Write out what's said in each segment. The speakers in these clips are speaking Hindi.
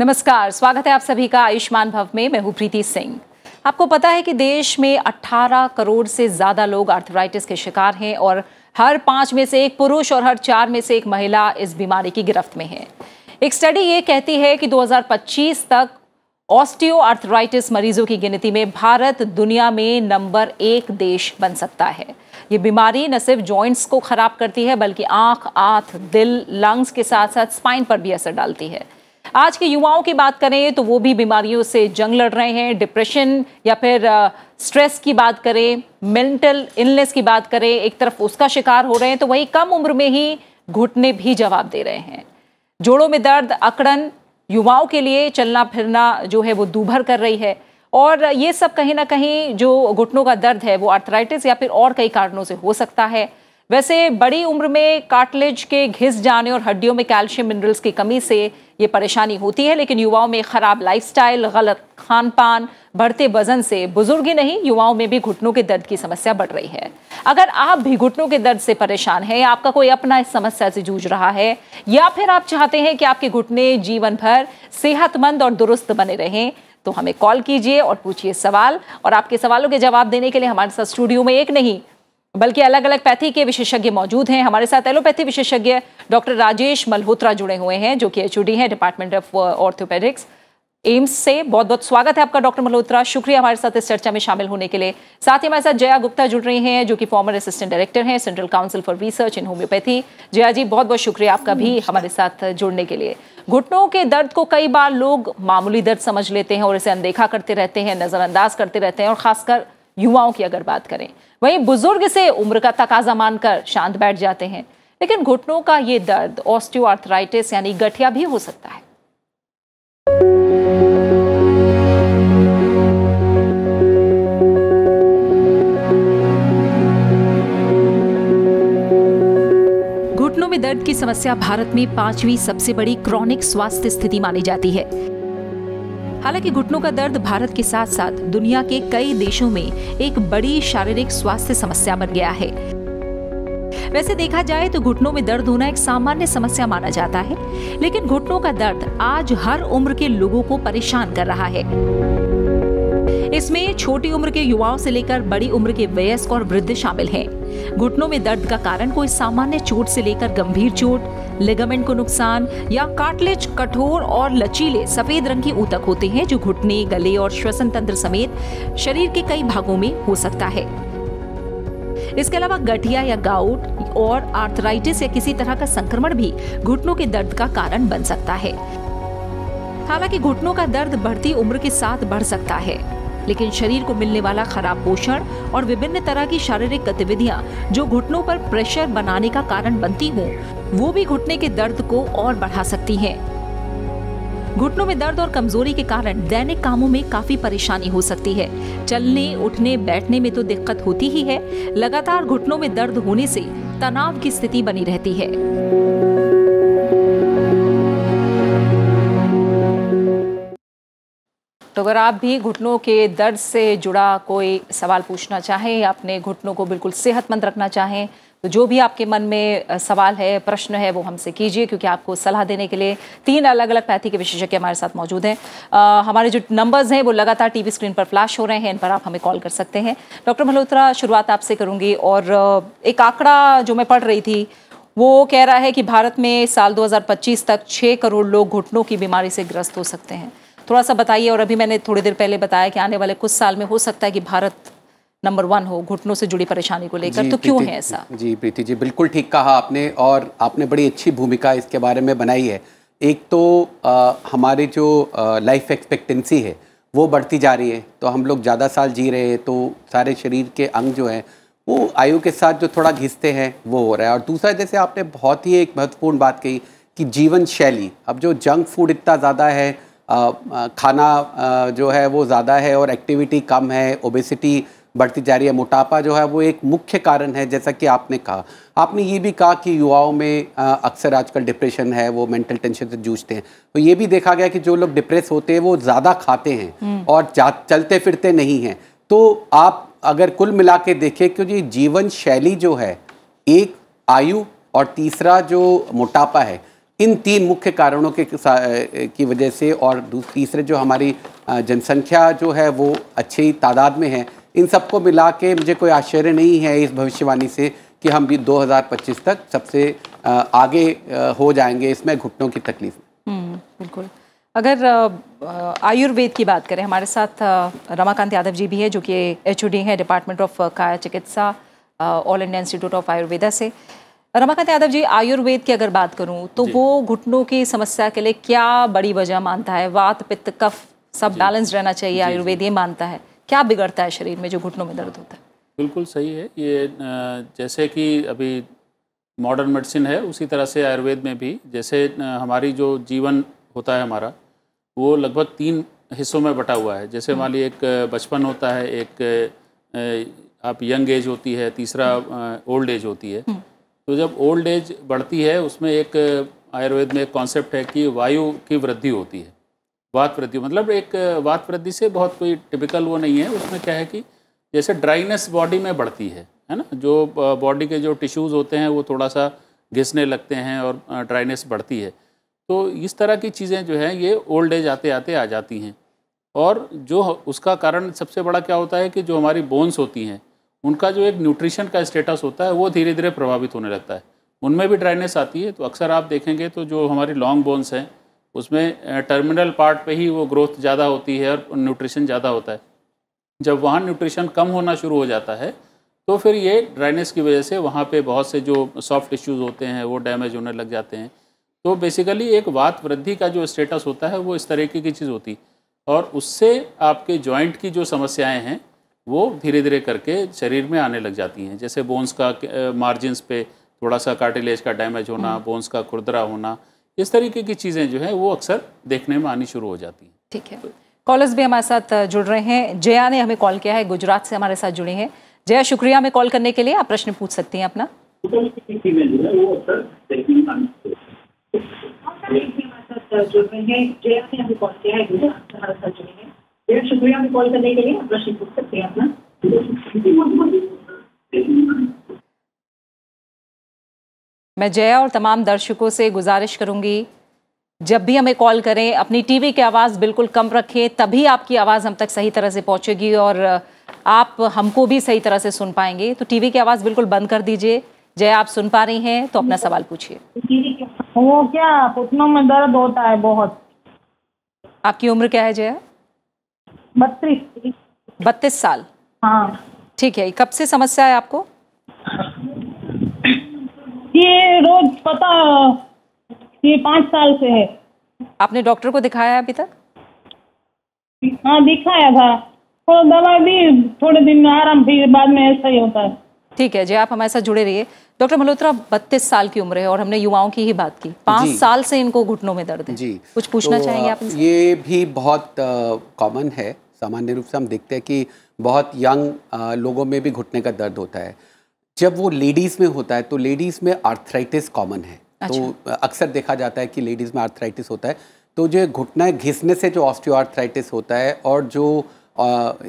नमस्कार स्वागत है आप सभी का आयुष्मान भव में मैं हूँ प्रीति सिंह आपको पता है कि देश में 18 करोड़ से ज़्यादा लोग आर्थराइटिस के शिकार हैं और हर पाँच में से एक पुरुष और हर चार में से एक महिला इस बीमारी की गिरफ्त में है एक स्टडी ये कहती है कि 2025 तक ऑस्टियो आर्थराइटिस मरीजों की गिनती में भारत दुनिया में नंबर एक देश बन सकता है ये बीमारी न सिर्फ जॉइंट्स को ख़राब करती है बल्कि आँख आँख दिल लंग्स के साथ साथ स्पाइन पर भी असर डालती है आज के युवाओं की बात करें तो वो भी बीमारियों से जंग लड़ रहे हैं डिप्रेशन या फिर स्ट्रेस की बात करें मेंटल इलनेस की बात करें एक तरफ उसका शिकार हो रहे हैं तो वही कम उम्र में ही घुटने भी जवाब दे रहे हैं जोड़ों में दर्द अकड़न युवाओं के लिए चलना फिरना जो है वो दूभर कर रही है और ये सब कहीं ना कहीं जो घुटनों का दर्द है वो आर्थराइटिस या फिर और कई कारणों से हो सकता है वैसे बड़ी उम्र में काटलेज के घिस जाने और हड्डियों में कैल्शियम मिनरल्स की कमी से ये परेशानी होती है लेकिन युवाओं में ख़राब लाइफस्टाइल, गलत खान पान बढ़ते वजन से बुजुर्ग ही नहीं युवाओं में भी घुटनों के दर्द की समस्या बढ़ रही है अगर आप भी घुटनों के दर्द से परेशान हैं आपका कोई अपना इस समस्या से जूझ रहा है या फिर आप चाहते हैं कि आपके घुटने जीवन भर सेहतमंद और दुरुस्त बने रहें तो हमें कॉल कीजिए और पूछिए सवाल और आपके सवालों के जवाब देने के लिए हमारे साथ स्टूडियो में एक नहीं बल्कि अलग अलग पैथी के विशेषज्ञ मौजूद हैं हमारे साथ एलोपैथी विशेषज्ञ डॉक्टर राजेश मल्होत्रा जुड़े हुए हैं जो कि एच हैं डिपार्टमेंट ऑफ ऑर्थोपेडिक्स एम्स से बहुत बहुत स्वागत है आपका डॉक्टर मल्होत्रा शुक्रिया हमारे साथ इस चर्चा में शामिल होने के लिए साथ ही हमारे साथ जया गुप्ता जुड़ रही हैं जो कि फॉर्मर असिस्टेंट डायरेक्टर हैं central council for research in homeopathy Jaya ji बहुत बहुत शुक्रिया आपका भी हमारे साथ जुड़ने के लिए घुटनों के दर्द को कई बार लोग मामूली दर्द समझ लेते हैं और इसे अनदेखा करते रहते हैं नज़रअंदाज करते रहते हैं और खासकर युवाओं की अगर बात करें वहीं बुजुर्ग से उम्र का तकाजा मानकर शांत बैठ जाते हैं लेकिन घुटनों का ये दर्द ऑस्टियोआर्थराइटिस यानी गठिया भी हो सकता है घुटनों में दर्द की समस्या भारत में पांचवी सबसे बड़ी क्रॉनिक स्वास्थ्य स्थिति मानी जाती है हालांकि घुटनों का दर्द भारत के साथ साथ दुनिया के कई देशों में एक बड़ी शारीरिक स्वास्थ्य समस्या बन गया है वैसे देखा जाए तो घुटनों में दर्द होना एक सामान्य समस्या माना जाता है लेकिन घुटनों का दर्द आज हर उम्र के लोगों को परेशान कर रहा है इसमें छोटी उम्र के युवाओं से लेकर बड़ी उम्र के वयस्क और वृद्ध शामिल हैं। घुटनों में दर्द का कारण कोई सामान्य चोट से लेकर गंभीर चोट लिगामेंट को नुकसान या कार्टिलेज कठोर और लचीले सफेद रंग के ऊतक होते हैं जो घुटने गले और श्वसन तंत्र समेत शरीर के कई भागों में हो सकता है इसके अलावा गठिया या गाउट और आर्थराइटिस या किसी तरह का संक्रमण भी घुटनों के दर्द का कारण बन सकता है हालांकि घुटनों का दर्द बढ़ती उम्र के साथ बढ़ सकता है लेकिन शरीर को मिलने वाला खराब पोषण और विभिन्न तरह की शारीरिक गतिविधियां जो घुटनों पर प्रेशर बनाने का कारण बनती हो वो भी घुटने के दर्द को और बढ़ा सकती है घुटनों में दर्द और कमजोरी के कारण दैनिक कामों में काफी परेशानी हो सकती है चलने उठने बैठने में तो दिक्कत होती ही है लगातार घुटनों में दर्द होने से तनाव की स्थिति बनी रहती है तो अगर आप भी घुटनों के दर्द से जुड़ा कोई सवाल पूछना चाहें अपने घुटनों को बिल्कुल सेहतमंद रखना चाहें तो जो भी आपके मन में सवाल है प्रश्न है वो हमसे कीजिए क्योंकि आपको सलाह देने के लिए तीन अलग अलग पैथी के विशेषज्ञ हमारे साथ मौजूद हैं हमारे जो नंबर्स हैं वो लगातार टीवी स्क्रीन पर फ्लैश हो रहे हैं इन पर आप हमें कॉल कर सकते हैं डॉक्टर मल्होत्रा शुरुआत आपसे करूँगी और एक आंकड़ा जो मैं पढ़ रही थी वो कह रहा है कि भारत में साल 2025 तक 6 करोड़ लोग घुटनों की बीमारी से ग्रस्त हो सकते हैं थोड़ा सा बताइए और अभी मैंने थोड़ी देर पहले बताया कि आने वाले कुछ साल में हो सकता है कि भारत नंबर वन हो घुटनों से जुड़ी परेशानी को लेकर तो क्यों है ऐसा जी प्रीति जी बिल्कुल ठीक कहा आपने और आपने बड़ी अच्छी भूमिका इसके बारे में बनाई है एक तो हमारे हमारी जो लाइफ एक्सपेक्टेंसी है वो बढ़ती जा रही है तो हम लोग ज़्यादा साल जी रहे हैं तो सारे शरीर के अंग जो हैं वो आयु के साथ जो थोड़ा घिसते हैं वो हो रहा है और दूसरा जैसे आपने बहुत ही एक महत्वपूर्ण बात कही कि जीवन शैली अब जो जंक फूड इतना ज़्यादा है खाना जो है वो ज़्यादा है और एक्टिविटी कम है ओबेसिटी बढ़ती जा रही है मोटापा जो है वो एक मुख्य कारण है जैसा कि आपने कहा आपने ये भी कहा कि युवाओं में अक्सर आजकल डिप्रेशन है वो मेंटल टेंशन से जूझते हैं तो ये भी देखा गया कि जो लोग डिप्रेस होते हैं वो ज़्यादा खाते हैं हम्म। और चलते फिरते नहीं हैं तो आप अगर कुल मिला के देखें क्योंकि जीवन शैली जो है एक आयु और तीसरा जो मोटापा है इन तीन मुख्य कारणों के की वजह से और तीसरे जो हमारी जनसंख्या जो है वो अच्छी तादाद में है इन सबको मिला के मुझे कोई आश्चर्य नहीं है इस भविष्यवाणी से कि हम भी 2025 तक सबसे आगे हो जाएंगे इसमें घुटनों की तकलीफ हम्म, बिल्कुल अगर आयुर्वेद की बात करें हमारे साथ रमाकांत यादव जी भी है जो कि एच हैं डिपार्टमेंट ऑफ काया चिकित्सा All India Institute of Ayurveda से रमाकांत यादव जी आयुर्वेद की अगर बात करूं तो वो घुटनों की समस्या के लिए क्या बड़ी वजह मानता है वात पित्त कफ सब बैलेंस रहना चाहिए आयुर्वेद ये मानता है क्या बिगड़ता है शरीर में जो घुटनों में दर्द होता है बिल्कुल सही है ये जैसे कि अभी मॉडर्न मेडिसिन है उसी तरह से आयुर्वेद में भी जैसे हमारी जो जीवन होता है हमारा वो लगभग तीन हिस्सों में बटा हुआ है जैसे मान ली एक बचपन होता है एक आप यंग एज होती है तीसरा ओल्ड एज होती है हम्म। तो जब ओल्ड एज बढ़ती है उसमें एक आयुर्वेद में एक कॉन्सेप्ट है कि वायु की वृद्धि होती है वात वृद्धि मतलब एक वात वृद्धि से बहुत कोई टिपिकल वो नहीं है उसमें क्या है कि जैसे ड्राइनेस बॉडी में बढ़ती है है ना जो बॉडी के जो टिश्यूज़ होते हैं वो थोड़ा सा घिसने लगते हैं और ड्राइनेस बढ़ती है तो इस तरह की चीज़ें जो हैं ये ओल्ड एज आते आते आ जाती हैं और जो उसका कारण सबसे बड़ा क्या होता है कि जो हमारी बोन्स होती हैं उनका जो एक न्यूट्रिशन का स्टेटस होता है वो धीरे धीरे प्रभावित होने लगता है उनमें भी ड्राइनेस आती है तो अक्सर आप देखेंगे तो जो हमारी लॉन्ग बोन्स हैं उसमें टर्मिनल पार्ट पे ही वो ग्रोथ ज़्यादा होती है और न्यूट्रिशन ज़्यादा होता है जब वहाँ न्यूट्रिशन कम होना शुरू हो जाता है तो फिर ये ड्राइनेस की वजह से वहाँ पे बहुत से जो सॉफ्ट टिश्यूज़ होते हैं वो डैमेज होने लग जाते हैं तो बेसिकली एक वात वृद्धि का जो स्टेटस होता है वो इस तरीके की चीज़ होती और उससे आपके जॉइंट की जो समस्याएँ हैं वो धीरे धीरे करके शरीर में आने लग जाती हैं जैसे बोन्स का मार्जिनस पे थोड़ा सा कार्टिलेज का डैमेज होना बोन्स हम्म। का खुरदरा होना इस तरीके की चीज़ें जो है वो अक्सर देखने में आनी शुरू हो जाती हैं ठीक है कॉलर्स भी हमारे साथ जुड़ रहे हैं जया ने हमें कॉल किया है गुजरात से हमारे साथ जुड़े हैं जया शुक्रिया हमें कॉल करने के लिए आप प्रश्न पूछ सकती हैं अपना जुड़ जया ने हमें कॉल किया है गुजरात से हमारे साथ जुड़े हैं बेटा शुक्रिया कॉल करने के लिए प्रश्न पूछ सकते हैं अपना मैं जया और तमाम दर्शकों से गुजारिश करूंगी जब भी हमें कॉल करें अपनी टीवी की आवाज़ बिल्कुल कम रखें तभी आपकी आवाज़ हम तक सही तरह से पहुंचेगी और आप हमको भी सही तरह से सुन पाएंगे तो टीवी की आवाज़ बिल्कुल बंद कर दीजिए जय आप सुन पा रही हैं तो अपना सवाल पूछिए वो क्या घुटनों में दर्द होता है बहुत आपकी उम्र क्या है जया बत्तीस बत्तीस साल हाँ ठीक है कब से समस्या है आपको ये रोज पता ये पाँच साल से है आपने डॉक्टर को दिखाया है अभी तक हाँ दिखाया था तो दवा भी थोड़े दिन में आराम फिर बाद में ऐसा ही होता है ठीक है जी आप हमारे साथ जुड़े रहिए डॉक्टर मल्होत्रा बत्तीस साल की उम्र है और हमने युवाओं की ही बात की पाँच साल से इनको घुटनों में दर्द है जी कुछ पूछना तो चाहेंगे आप ये भी बहुत कॉमन है सामान्य रूप से हम देखते हैं कि बहुत यंग लोगों में भी घुटने का दर्द होता है जब वो लेडीज़ में होता है तो लेडीज़ में आर्थराइटिस कॉमन है तो अच्छा। तो अक्सर देखा जाता है कि लेडीज़ में आर्थराइटिस होता है तो जो घुटना घिसने से जो ऑस्टियोआर्थराइटिस होता है और जो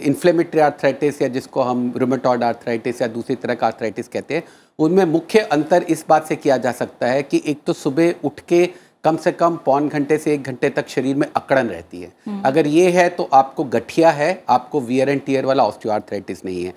इन्फ्लेमेटरी आर्थराइटिस या जिसको हम रोमेटॉड आर्थराइटिस या दूसरी तरह का आर्थराइटिस कहते हैं उनमें मुख्य अंतर इस बात से किया जा सकता है कि एक तो सुबह उठ के कम से कम पौन घंटे से एक घंटे तक शरीर में अकड़न रहती है अगर ये है तो आपको गठिया है आपको वियर एंड टीयर वाला ऑस्टियोआर्थराइटिस नहीं है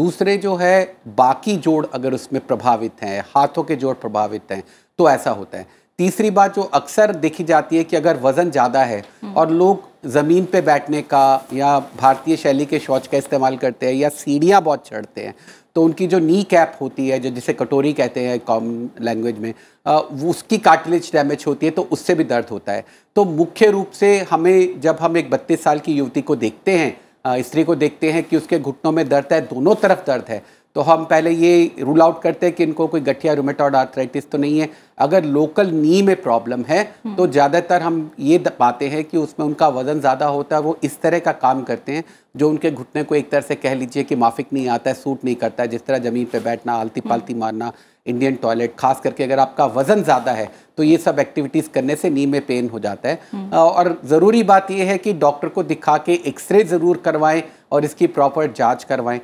दूसरे जो है बाकी जोड़ अगर उसमें प्रभावित हैं हाथों के जोड़ प्रभावित हैं तो ऐसा होता है तीसरी बात जो अक्सर देखी जाती है कि अगर वज़न ज़्यादा है और लोग ज़मीन पे बैठने का या भारतीय शैली के शौच का इस्तेमाल करते हैं या सीढ़ियाँ बहुत चढ़ते हैं तो उनकी जो नी कैप होती है जो जिसे कटोरी कहते हैं कॉमन लैंग्वेज में वो उसकी कार्टिलेज डैमेज होती है तो उससे भी दर्द होता है तो मुख्य रूप से हमें जब हम एक बत्तीस साल की युवती को देखते हैं स्त्री को देखते हैं कि उसके घुटनों में दर्द है दोनों तरफ दर्द है तो हम पहले ये रूल आउट करते हैं कि इनको कोई गठिया रोमेटॉड आर्थराइटिस तो नहीं है अगर लोकल नी में प्रॉब्लम है तो हम्म। ज़्यादातर हम ये पाते हैं कि उसमें उनका वज़न ज़्यादा होता है वो इस तरह का काम करते हैं जो उनके घुटने को एक तरह से कह लीजिए कि माफिक नहीं आता है सूट नहीं करता है जिस तरह ज़मीन पर बैठना आलती पालती हम्म। मारना इंडियन टॉयलेट खास करके अगर आपका वज़न ज़्यादा है तो ये सब एक्टिविटीज़ करने से नी में पेन हो जाता है हम्म। और ज़रूरी बात यह है कि डॉक्टर को दिखा के एक्सरे ज़रूर करवाएं और इसकी प्रॉपर जांच करवाएं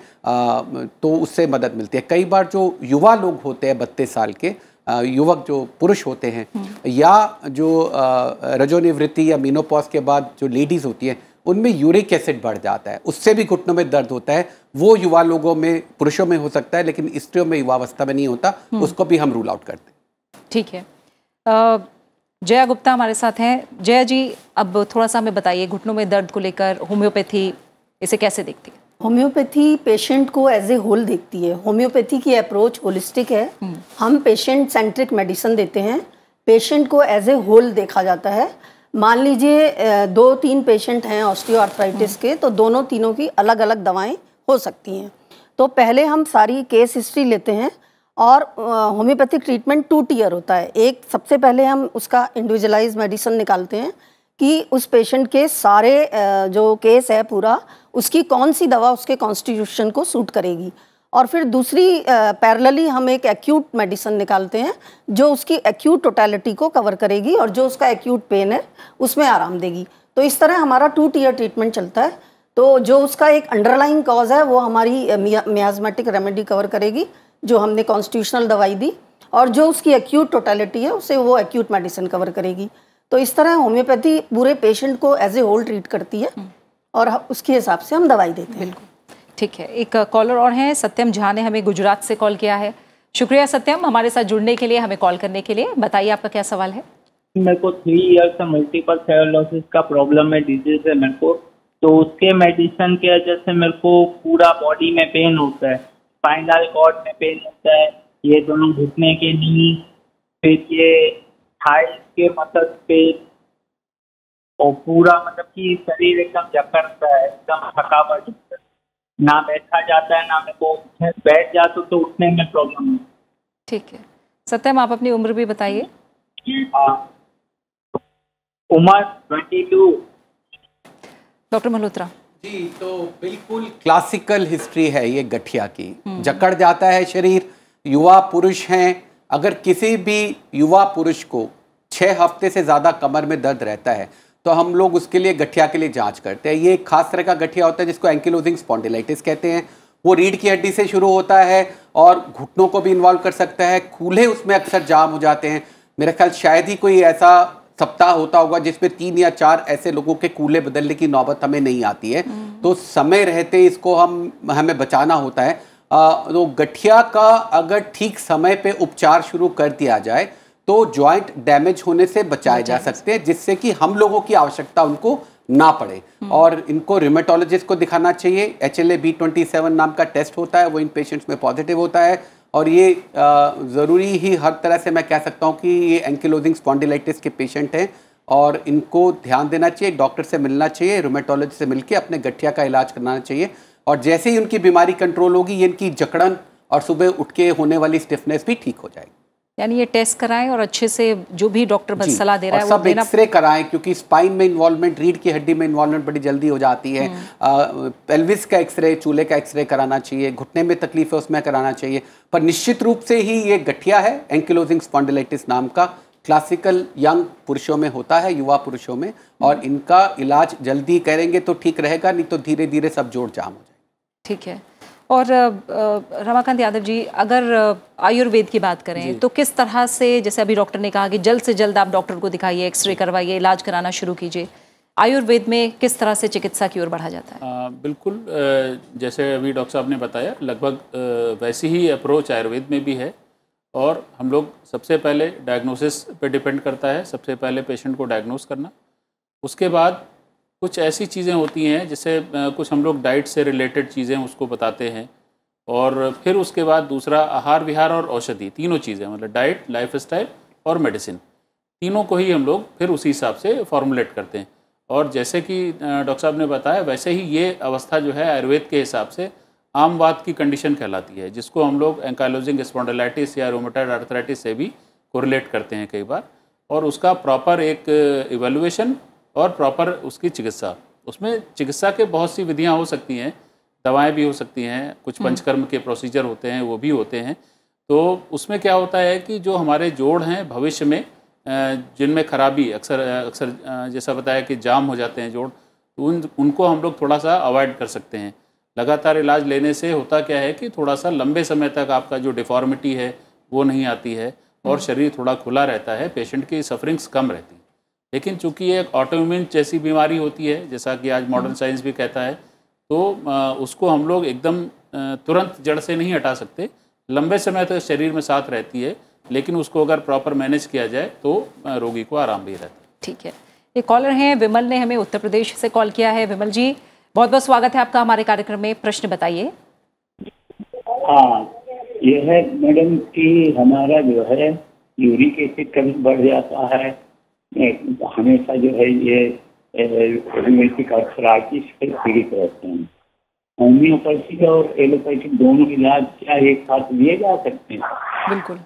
तो उससे मदद मिलती है कई बार जो युवा लोग होते हैं बत्तीस साल के युवक जो पुरुष होते हैं हम्म। या जो रजोनिवृत्ति या मीनोपॉज के बाद जो लेडीज़ होती हैं उनमें यूरिक एसिड बढ़ जाता है उससे भी घुटनों में दर्द होता है वो युवा लोगों में पुरुषों में हो सकता है लेकिन स्त्रियों में युवावस्था में नहीं होता हम्म। उसको भी हम रूल आउट करते हैं ठीक है जया गुप्ता हमारे साथ हैं जया जी अब थोड़ा सा हमें बताइए घुटनों में दर्द को लेकर होम्योपैथी इसे कैसे देखती है होम्योपैथी पेशेंट को एज ए होल देखती है होम्योपैथी की अप्रोच होलिस्टिक है हम्म। हम पेशेंट सेंट्रिक मेडिसिन देते हैं पेशेंट को एज ए होल देखा जाता है मान लीजिए दो तीन पेशेंट हैं ऑस्टियोआर्थराइटिस के तो दोनों तीनों की अलग अलग दवाएं हो सकती हैं तो पहले हम सारी केस हिस्ट्री लेते हैं और होम्योपैथिक ट्रीटमेंट टू टीयर होता है एक सबसे पहले हम उसका इंडिविजुअलाइज मेडिसिन निकालते हैं कि उस पेशेंट के सारे जो केस है पूरा उसकी कौन सी दवा उसके कॉन्स्टिट्यूशन को सूट करेगी और फिर दूसरी पैरलली हम एक एक्यूट मेडिसिन निकालते हैं जो उसकी एक्यूट टोटेलिटी को कवर करेगी और जो उसका एक्यूट पेन है उसमें आराम देगी तो इस तरह हमारा टू टीयर ट्रीटमेंट चलता है तो जो उसका एक अंडरलाइंग कॉज है वो हमारी मियाजमेटिक रेमेडी कवर करेगी जो हमने कॉन्स्टिट्यूशनल दवाई दी और जो उसकी एक्यूट टोटेलिटी है उसे वो एक्यूट मेडिसिन कवर करेगी तो इस तरह होम्योपैथी पूरे पेशेंट को एज ए होल ट्रीट करती है हम्म। और उसके हिसाब से हम दवाई देते हैं बिल्कुल ठीक है एक कॉलर और हैं सत्यम झा ने हमें गुजरात से कॉल किया है शुक्रिया सत्यम हमारे साथ जुड़ने के लिए हमें कॉल करने के लिए बताइए आपका क्या सवाल है मेरे को थ्री इयर्स से मल्टीपल सेलोसिस का प्रॉब्लम है डिजीज है मेरे को तो उसके मेडिसिन के वजह से मेरे को पूरा बॉडी में पेन होता है स्पाइनल कॉर्ड में पेन होता है ये दोनों घुटने के नी फिर ये थाइस के मतलब पे और पूरा मतलब कि शरीर एकदम जकड़ता है एकदम थकावट ना बैठा जाता है ना मेरे को बैठ जा तो उठने में प्रॉब्लम है ठीक है सत्यम आप अपनी उम्र भी बताइए हाँ। उम्र twenty two doctor Malhotra ji तो बिल्कुल क्लासिकल हिस्ट्री है ये गठिया की हम्म। जकड़ जाता है शरीर युवा पुरुष हैं अगर किसी भी युवा पुरुष को छः हफ्ते से ज़्यादा कमर में दर्द रहता है तो हम लोग उसके लिए गठिया के लिए जांच करते हैं ये एक खास तरह का गठिया होता है जिसको एंकिलोजिंग स्पॉन्डिलाइटिस कहते हैं वो रीढ़ की हड्डी से शुरू होता है और घुटनों को भी इन्वॉल्व कर सकता है कूल्हे उसमें अक्सर जाम हो जाते हैं मेरा ख्याल शायद ही कोई ऐसा सप्ताह होता होगा जिसमें तीन या चार ऐसे लोगों के कूल्हे बदलने की नौबत हमें नहीं आती है हम्म। तो समय रहते इसको हम हमें बचाना होता है आ, तो गठिया का अगर ठीक समय पे उपचार शुरू कर दिया जाए तो ज्वाइंट डैमेज होने से बचाए जा सकते हैं जिससे कि हम लोगों की आवश्यकता उनको ना पड़े हम्म। और इनको रिमेटोलॉजिस्ट को दिखाना चाहिए H L A B twenty seven नाम का टेस्ट होता है वो इन पेशेंट्स में पॉजिटिव होता है और ये ज़रूरी ही हर तरह से मैं कह सकता हूँ कि ये एंकिलोजिंग स्पॉन्डिलाइटिस के पेशेंट हैं और इनको ध्यान देना चाहिए डॉक्टर से मिलना चाहिए रोमेटोलॉजी से मिलकर अपने गठिया का इलाज कराना चाहिए और जैसे ही उनकी बीमारी कंट्रोल होगी इनकी जकड़न और सुबह उठ के होने वाली स्टिफनेस भी ठीक हो जाएगी यानी ये टेस्ट कराएं और अच्छे से जो भी डॉक्टर सलाह दे रहा है वो सब एक्सरे कराएं क्योंकि स्पाइन में इन्वॉल्वमेंट रीढ़ की हड्डी में इन्वॉल्वमेंट बड़ी जल्दी हो जाती है पेल्विस हम्म। का एक्सरे चूल्हे का एक्सरे कराना चाहिए घुटने में तकलीफ है उसमें कराना चाहिए पर निश्चित रूप से ही ये गठिया है एंकिलोजिंग स्पॉन्डिलाइटिस नाम का क्लासिकल यंग पुरुषों में होता है युवा पुरुषों में और हम्म। इनका इलाज जल्दी करेंगे तो ठीक रहेगा नहीं तो धीरे धीरे सब जोड़ जाम हो जाए ठीक है और रमाकांत यादव जी अगर आयुर्वेद की बात करें तो किस तरह से जैसे अभी डॉक्टर ने कहा कि जल्द से जल्द आप डॉक्टर को दिखाइए एक्सरे करवाइए इलाज कराना शुरू कीजिए आयुर्वेद में किस तरह से चिकित्सा की ओर बढ़ा जाता है आ, बिल्कुल जैसे अभी डॉक्टर साहब ने बताया लगभग वैसी ही अप्रोच आयुर्वेद में भी है और हम लोग सबसे पहले डायग्नोसिस पे डिपेंड करता है सबसे पहले पेशेंट को डायग्नोस करना उसके बाद कुछ ऐसी चीज़ें होती हैं जैसे कुछ हम लोग डाइट से रिलेटेड चीज़ें उसको बताते हैं और फिर उसके बाद दूसरा आहार विहार और औषधि तीनों चीज़ें मतलब डाइट लाइफ स्टाइल और मेडिसिन तीनों को ही हम लोग फिर उसी हिसाब से फॉर्मुलेट करते हैं और जैसे कि डॉक्टर साहब ने बताया वैसे ही ये अवस्था जो है आयुर्वेद के हिसाब से आमवाद की कंडीशन कहलाती है जिसको हम लोग एंकालोजिंग स्पॉन्डलाइटिस या रोमोटाइड आर्थराइटिस से भी कोरिलेट करते हैं कई बार और उसका प्रॉपर एक इवेलुएशन और प्रॉपर उसकी चिकित्सा उसमें चिकित्सा के बहुत सी विधियाँ हो सकती हैं दवाएं भी हो सकती हैं कुछ हम्म। पंचकर्म के प्रोसीजर होते हैं वो भी होते हैं तो उसमें क्या होता है कि जो हमारे जोड़ हैं भविष्य में जिनमें खराबी अक्सर अक्सर जैसा बताया कि जाम हो जाते हैं जोड़ तो उन उनको हम लोग थोड़ा सा अवॉइड कर सकते हैं लगातार इलाज लेने से होता क्या है कि थोड़ा सा लंबे समय तक आपका जो डिफॉर्मिटी है वो नहीं आती है और हम्म। शरीर थोड़ा खुला रहता है पेशेंट की सफरिंग्स कम रहती है लेकिन चूंकि एक ऑटोम्यून जैसी बीमारी होती है जैसा कि आज मॉडर्न हम्म। साइंस भी कहता है तो उसको हम लोग एकदम तुरंत जड़ से नहीं हटा सकते लंबे समय तक तो शरीर में साथ रहती है लेकिन उसको अगर प्रॉपर मैनेज किया जाए तो रोगी को आराम भी रहता है ठीक है ये कॉलर हैं विमल ने हमें उत्तर प्रदेश से कॉल किया है विमल जी बहुत बहुत स्वागत है आपका हमारे कार्यक्रम में प्रश्न बताइए हाँ यह है मैडम कि हमारा जो है यूरिक एसिड कभी बढ़ जाता है हमेशा जो है ये होम्योपैथिक और थेरापी से पीड़ित रहते हैं होम्योपैथिक और एलोपैथिक दोनों इलाज क्या एक साथ लिए जा सकते हैं बिल्कुल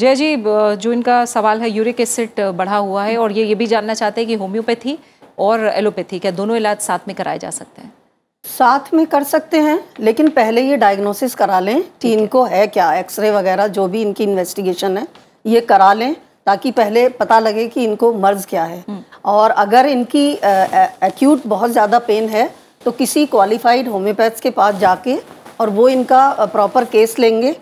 जय जी जो इनका सवाल है यूरिक एसिड बढ़ा हुआ है और ये ये भी जानना चाहते हैं कि होम्योपैथी और एलोपैथी क्या दोनों इलाज साथ में कराए जा सकते हैं साथ में कर सकते हैं लेकिन पहले ये डायग्नोसिस करा लें कि इनको है क्या एक्सरे वगैरह जो भी इनकी इन्वेस्टिगेशन है ये करा लें ताकि पहले पता लगे कि इनको मर्ज क्या है हम्म। और अगर इनकी एक्यूट बहुत ज़्यादा पेन है तो किसी क्वालिफाइड होम्योपैथ के पास जाके और वो इनका प्रॉपर केस लेंगे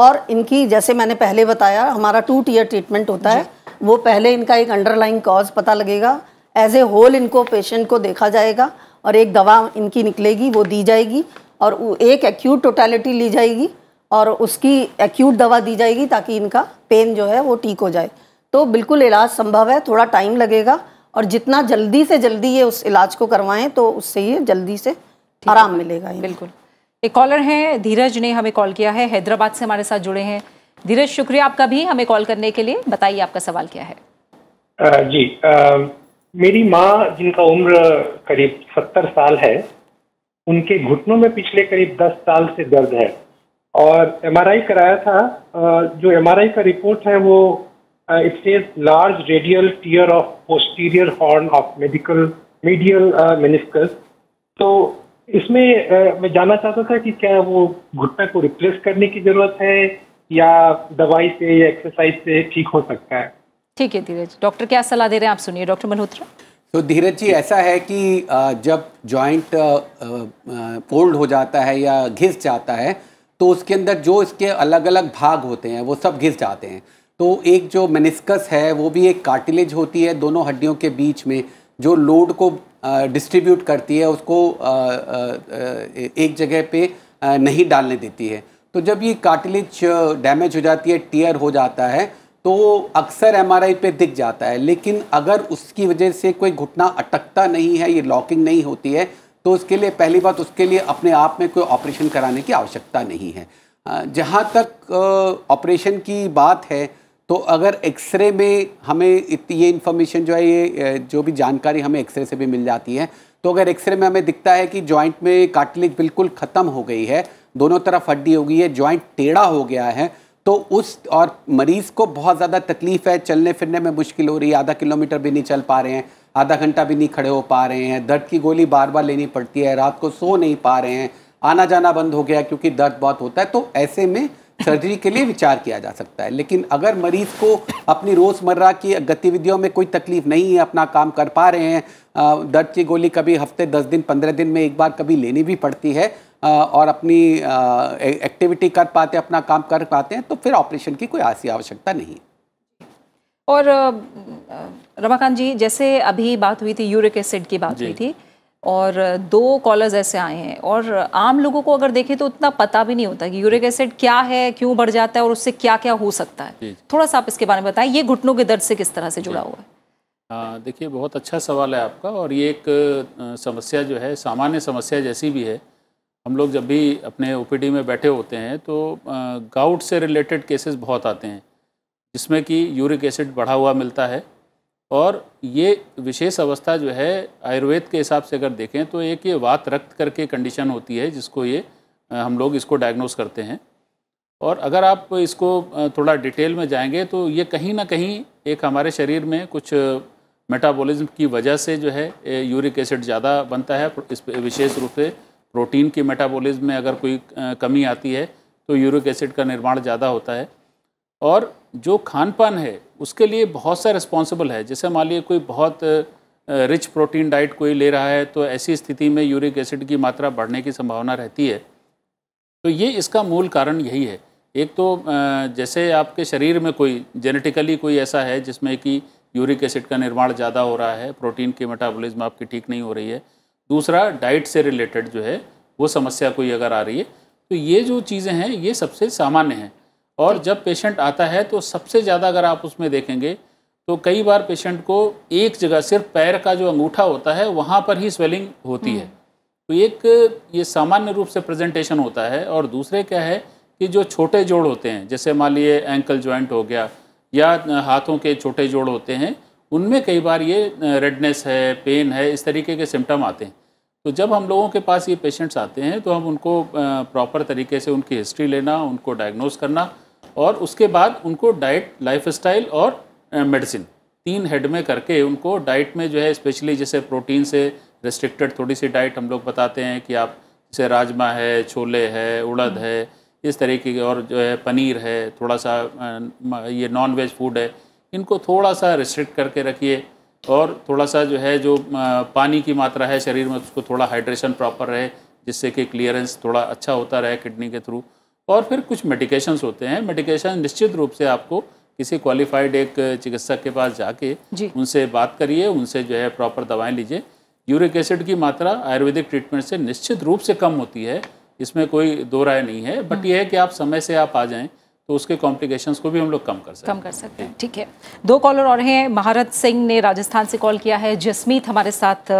और इनकी जैसे मैंने पहले बताया हमारा टू टीयर ट्रीटमेंट होता है वो पहले इनका एक अंडरलाइंग कॉज पता लगेगा एज ए होल इनको पेशेंट को देखा जाएगा और एक दवा इनकी निकलेगी वो दी जाएगी और एक एक्यूट टोटैलिटी ली जाएगी और उसकी एक्यूट दवा दी जाएगी ताकि इनका पेन जो है वो ठीक हो जाए तो बिल्कुल इलाज संभव है थोड़ा टाइम लगेगा और जितना जल्दी से जल्दी ये उस इलाज को करवाएं तो उससे ये जल्दी से आराम मिलेगा बिल्कुल एक कॉलर है धीरज ने हमें कॉल किया है हैदराबाद से हमारे साथ जुड़े हैं धीरज शुक्रिया आपका भी हमें कॉल करने के लिए बताइए आपका सवाल क्या है जी मेरी माँ जिनका उम्र करीब सत्तर साल है उनके घुटनों में पिछले करीब दस साल से दर्द है और एमआरआई कराया था जो एमआरआई का रिपोर्ट है वो uh, it says large radial tear of posterior horn of medical medial uh, meniscus. तो इसमें uh, मैं जानना चाहता था कि क्या वो घुटने को रिप्लेस करने की जरूरत है या दवाई से या एक्सरसाइज से ठीक हो सकता है ठीक है धीरज डॉक्टर क्या सलाह दे रहे हैं आप सुनिए डॉक्टर मल्होत्रा तो धीरज जी ऐसा है कि uh, जब जॉइंट फोल्ड uh, uh, हो जाता है या घिस जाता है तो उसके अंदर जो इसके अलग अलग भाग होते हैं वो सब घिस जाते हैं तो एक जो मेनिस्कस है वो भी एक कार्टिलेज होती है दोनों हड्डियों के बीच में जो लोड को डिस्ट्रीब्यूट करती है उसको एक जगह पे नहीं डालने देती है तो जब ये कार्टिलेज डैमेज हो जाती है टीयर हो जाता है तो अक्सर एम पे दिख जाता है लेकिन अगर उसकी वजह से कोई घुटना अटकता नहीं है ये लॉकिंग नहीं होती है तो उसके लिए पहली बात उसके लिए अपने आप में कोई ऑपरेशन कराने की आवश्यकता नहीं है जहाँ तक ऑपरेशन की बात है तो अगर एक्सरे में हमें ये इन्फॉर्मेशन जो है ये जो भी जानकारी हमें एक्सरे से भी मिल जाती है तो अगर एक्सरे में हमें दिखता है कि जॉइंट में कार्टिलेज बिल्कुल ख़त्म हो गई है दोनों तरफ हड्डी हो गई है जॉइंट टेढ़ा हो गया है तो उस और मरीज़ को बहुत ज़्यादा तकलीफ़ है चलने फिरने में मुश्किल हो रही है आधा किलोमीटर भी नहीं चल पा रहे हैं आधा घंटा भी नहीं खड़े हो पा रहे हैं दर्द की गोली बार बार लेनी पड़ती है रात को सो नहीं पा रहे हैं आना जाना बंद हो गया क्योंकि दर्द बहुत होता है तो ऐसे में सर्जरी के लिए विचार किया जा सकता है लेकिन अगर मरीज को अपनी रोज़मर्रा की गतिविधियों में कोई तकलीफ नहीं है अपना काम कर पा रहे हैं दर्द की गोली कभी हफ्ते दस दिन पंद्रह दिन में एक बार कभी लेनी भी पड़ती है और अपनी एक्टिविटी कर पाते हैं अपना काम कर पाते हैं तो फिर ऑपरेशन की कोई ऐसी आवश्यकता नहीं और रमाकांत जी जैसे अभी बात हुई थी यूरिक एसिड की बात हुई थी और दो कॉलर्स ऐसे आए हैं और आम लोगों को अगर देखें तो उतना पता भी नहीं होता कि यूरिक एसिड क्या है क्यों बढ़ जाता है और उससे क्या क्या हो सकता है थोड़ा सा आप इसके बारे में बताएं ये घुटनों के दर्द से किस तरह से जुड़ा हुआ है देखिए बहुत अच्छा सवाल है आपका और ये एक समस्या जो है सामान्य समस्या जैसी भी है हम लोग जब भी अपने ओ में बैठे होते हैं तो गाउट से रिलेटेड केसेस बहुत आते हैं जिसमें कि यूरिक एसिड बढ़ा हुआ मिलता है और ये विशेष अवस्था जो है आयुर्वेद के हिसाब से अगर देखें तो एक ये वात रक्त करके कंडीशन होती है जिसको ये हम लोग इसको डायग्नोस करते हैं और अगर आप इसको थोड़ा डिटेल में जाएंगे तो ये कहीं ना कहीं एक हमारे शरीर में कुछ मेटाबॉलिज्म की वजह से जो है यूरिक एसिड ज़्यादा बनता है इस विशेष रूप से प्रोटीन की मेटाबॉलिज्म में अगर कोई कमी आती है तो यूरिक एसिड का निर्माण ज़्यादा होता है और जो खान पान है उसके लिए बहुत सा रिस्पॉन्सिबल है जैसे मान लीजिए कोई बहुत रिच प्रोटीन डाइट कोई ले रहा है तो ऐसी स्थिति में यूरिक एसिड की मात्रा बढ़ने की संभावना रहती है तो ये इसका मूल कारण यही है एक तो जैसे आपके शरीर में कोई जेनेटिकली कोई ऐसा है जिसमें कि यूरिक एसिड का निर्माण ज़्यादा हो रहा है प्रोटीन की मेटाबॉलिज्म आपकी ठीक नहीं हो रही है दूसरा डाइट से रिलेटेड जो है वो समस्या कोई अगर आ रही है तो ये जो चीज़ें हैं ये सबसे सामान्य हैं और तो- जब पेशेंट आता है तो सबसे ज़्यादा अगर आप उसमें देखेंगे तो कई बार पेशेंट को एक जगह सिर्फ पैर का जो अंगूठा होता है वहाँ पर ही स्वेलिंग होती है हम्म। तो एक ये सामान्य रूप से प्रेजेंटेशन होता है और दूसरे क्या है कि जो छोटे जोड़ होते हैं जैसे मान लिए एंकल जॉइंट हो गया या हाथों के छोटे जोड़ होते हैं उनमें कई बार ये रेडनेस है पेन है इस तरीके के सिम्टम आते हैं तो जब हम लोगों के पास ये पेशेंट्स आते हैं तो हम उनको प्रॉपर तरीके से उनकी हिस्ट्री लेना उनको डायग्नोस करना और उसके बाद उनको डाइट लाइफस्टाइल और मेडिसिन तीन हेड में करके उनको डाइट में जो है स्पेशली जैसे प्रोटीन से रिस्ट्रिक्टेड थोड़ी सी डाइट हम लोग बताते हैं कि आप जैसे राजमा है छोले है उड़द हम्म। है इस तरीके के और जो है पनीर है थोड़ा सा ये नॉन वेज फूड है इनको थोड़ा सा रिस्ट्रिक्ट करके रखिए और थोड़ा सा जो है जो पानी की मात्रा है शरीर में उसको थोड़ा हाइड्रेशन प्रॉपर रहे जिससे कि क्लियरेंस थोड़ा अच्छा होता रहे किडनी के थ्रू और फिर कुछ मेडिकेशंस होते हैं मेडिकेशन निश्चित रूप से आपको किसी क्वालिफाइड एक चिकित्सक के पास जाके उनसे बात करिए उनसे जो है प्रॉपर दवाएं लीजिए यूरिक एसिड की मात्रा आयुर्वेदिक ट्रीटमेंट से निश्चित रूप से कम होती है इसमें कोई दो राय नहीं है बट हम्म। ये है कि आप समय से आप आ जाए तो उसके कॉम्प्लिकेशंस को भी हम लोग कम कर सकते कम कर सकते हैं ठीक है दो कॉलर और हैं महारत सिंह ने राजस्थान से कॉल किया है जसमीत हमारे साथ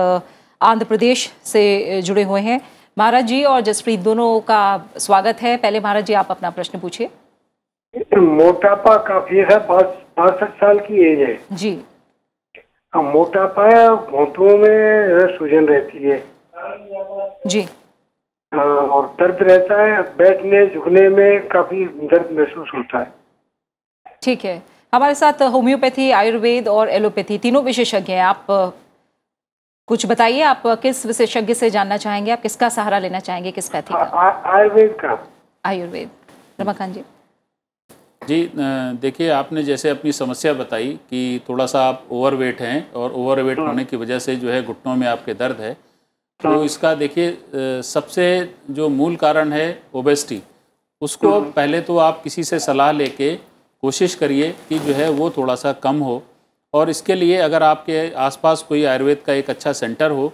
आंध्र प्रदेश से जुड़े हुए हैं महाराज जी और जसप्रीत दोनों का स्वागत है पहले महाराज जी आप अपना प्रश्न पूछिए मोटापा काफी है बासठ साल की एज है जी मोटापा घोटों में सूजन रहती है जी और दर्द रहता है बैठने झुकने में काफी दर्द महसूस होता है ठीक है हमारे साथ होम्योपैथी आयुर्वेद और एलोपैथी तीनों विशेषज्ञ हैं आप कुछ बताइए आप किस विशेषज्ञ से जानना चाहेंगे आप किसका सहारा लेना चाहेंगे किस पैथी का आयुर्वेद का आयुर्वेद रमाकांत जी जी देखिए आपने जैसे अपनी समस्या बताई कि थोड़ा सा आप ओवरवेट हैं और ओवरवेट होने की वजह से जो है घुटनों में आपके दर्द है तो इसका देखिए सबसे जो मूल कारण है ओबेसिटी उसको हम्म। पहले तो आप किसी से सलाह लेके कोशिश करिए कि जो है वो थोड़ा सा कम हो और इसके लिए अगर आपके आसपास कोई आयुर्वेद का एक अच्छा सेंटर हो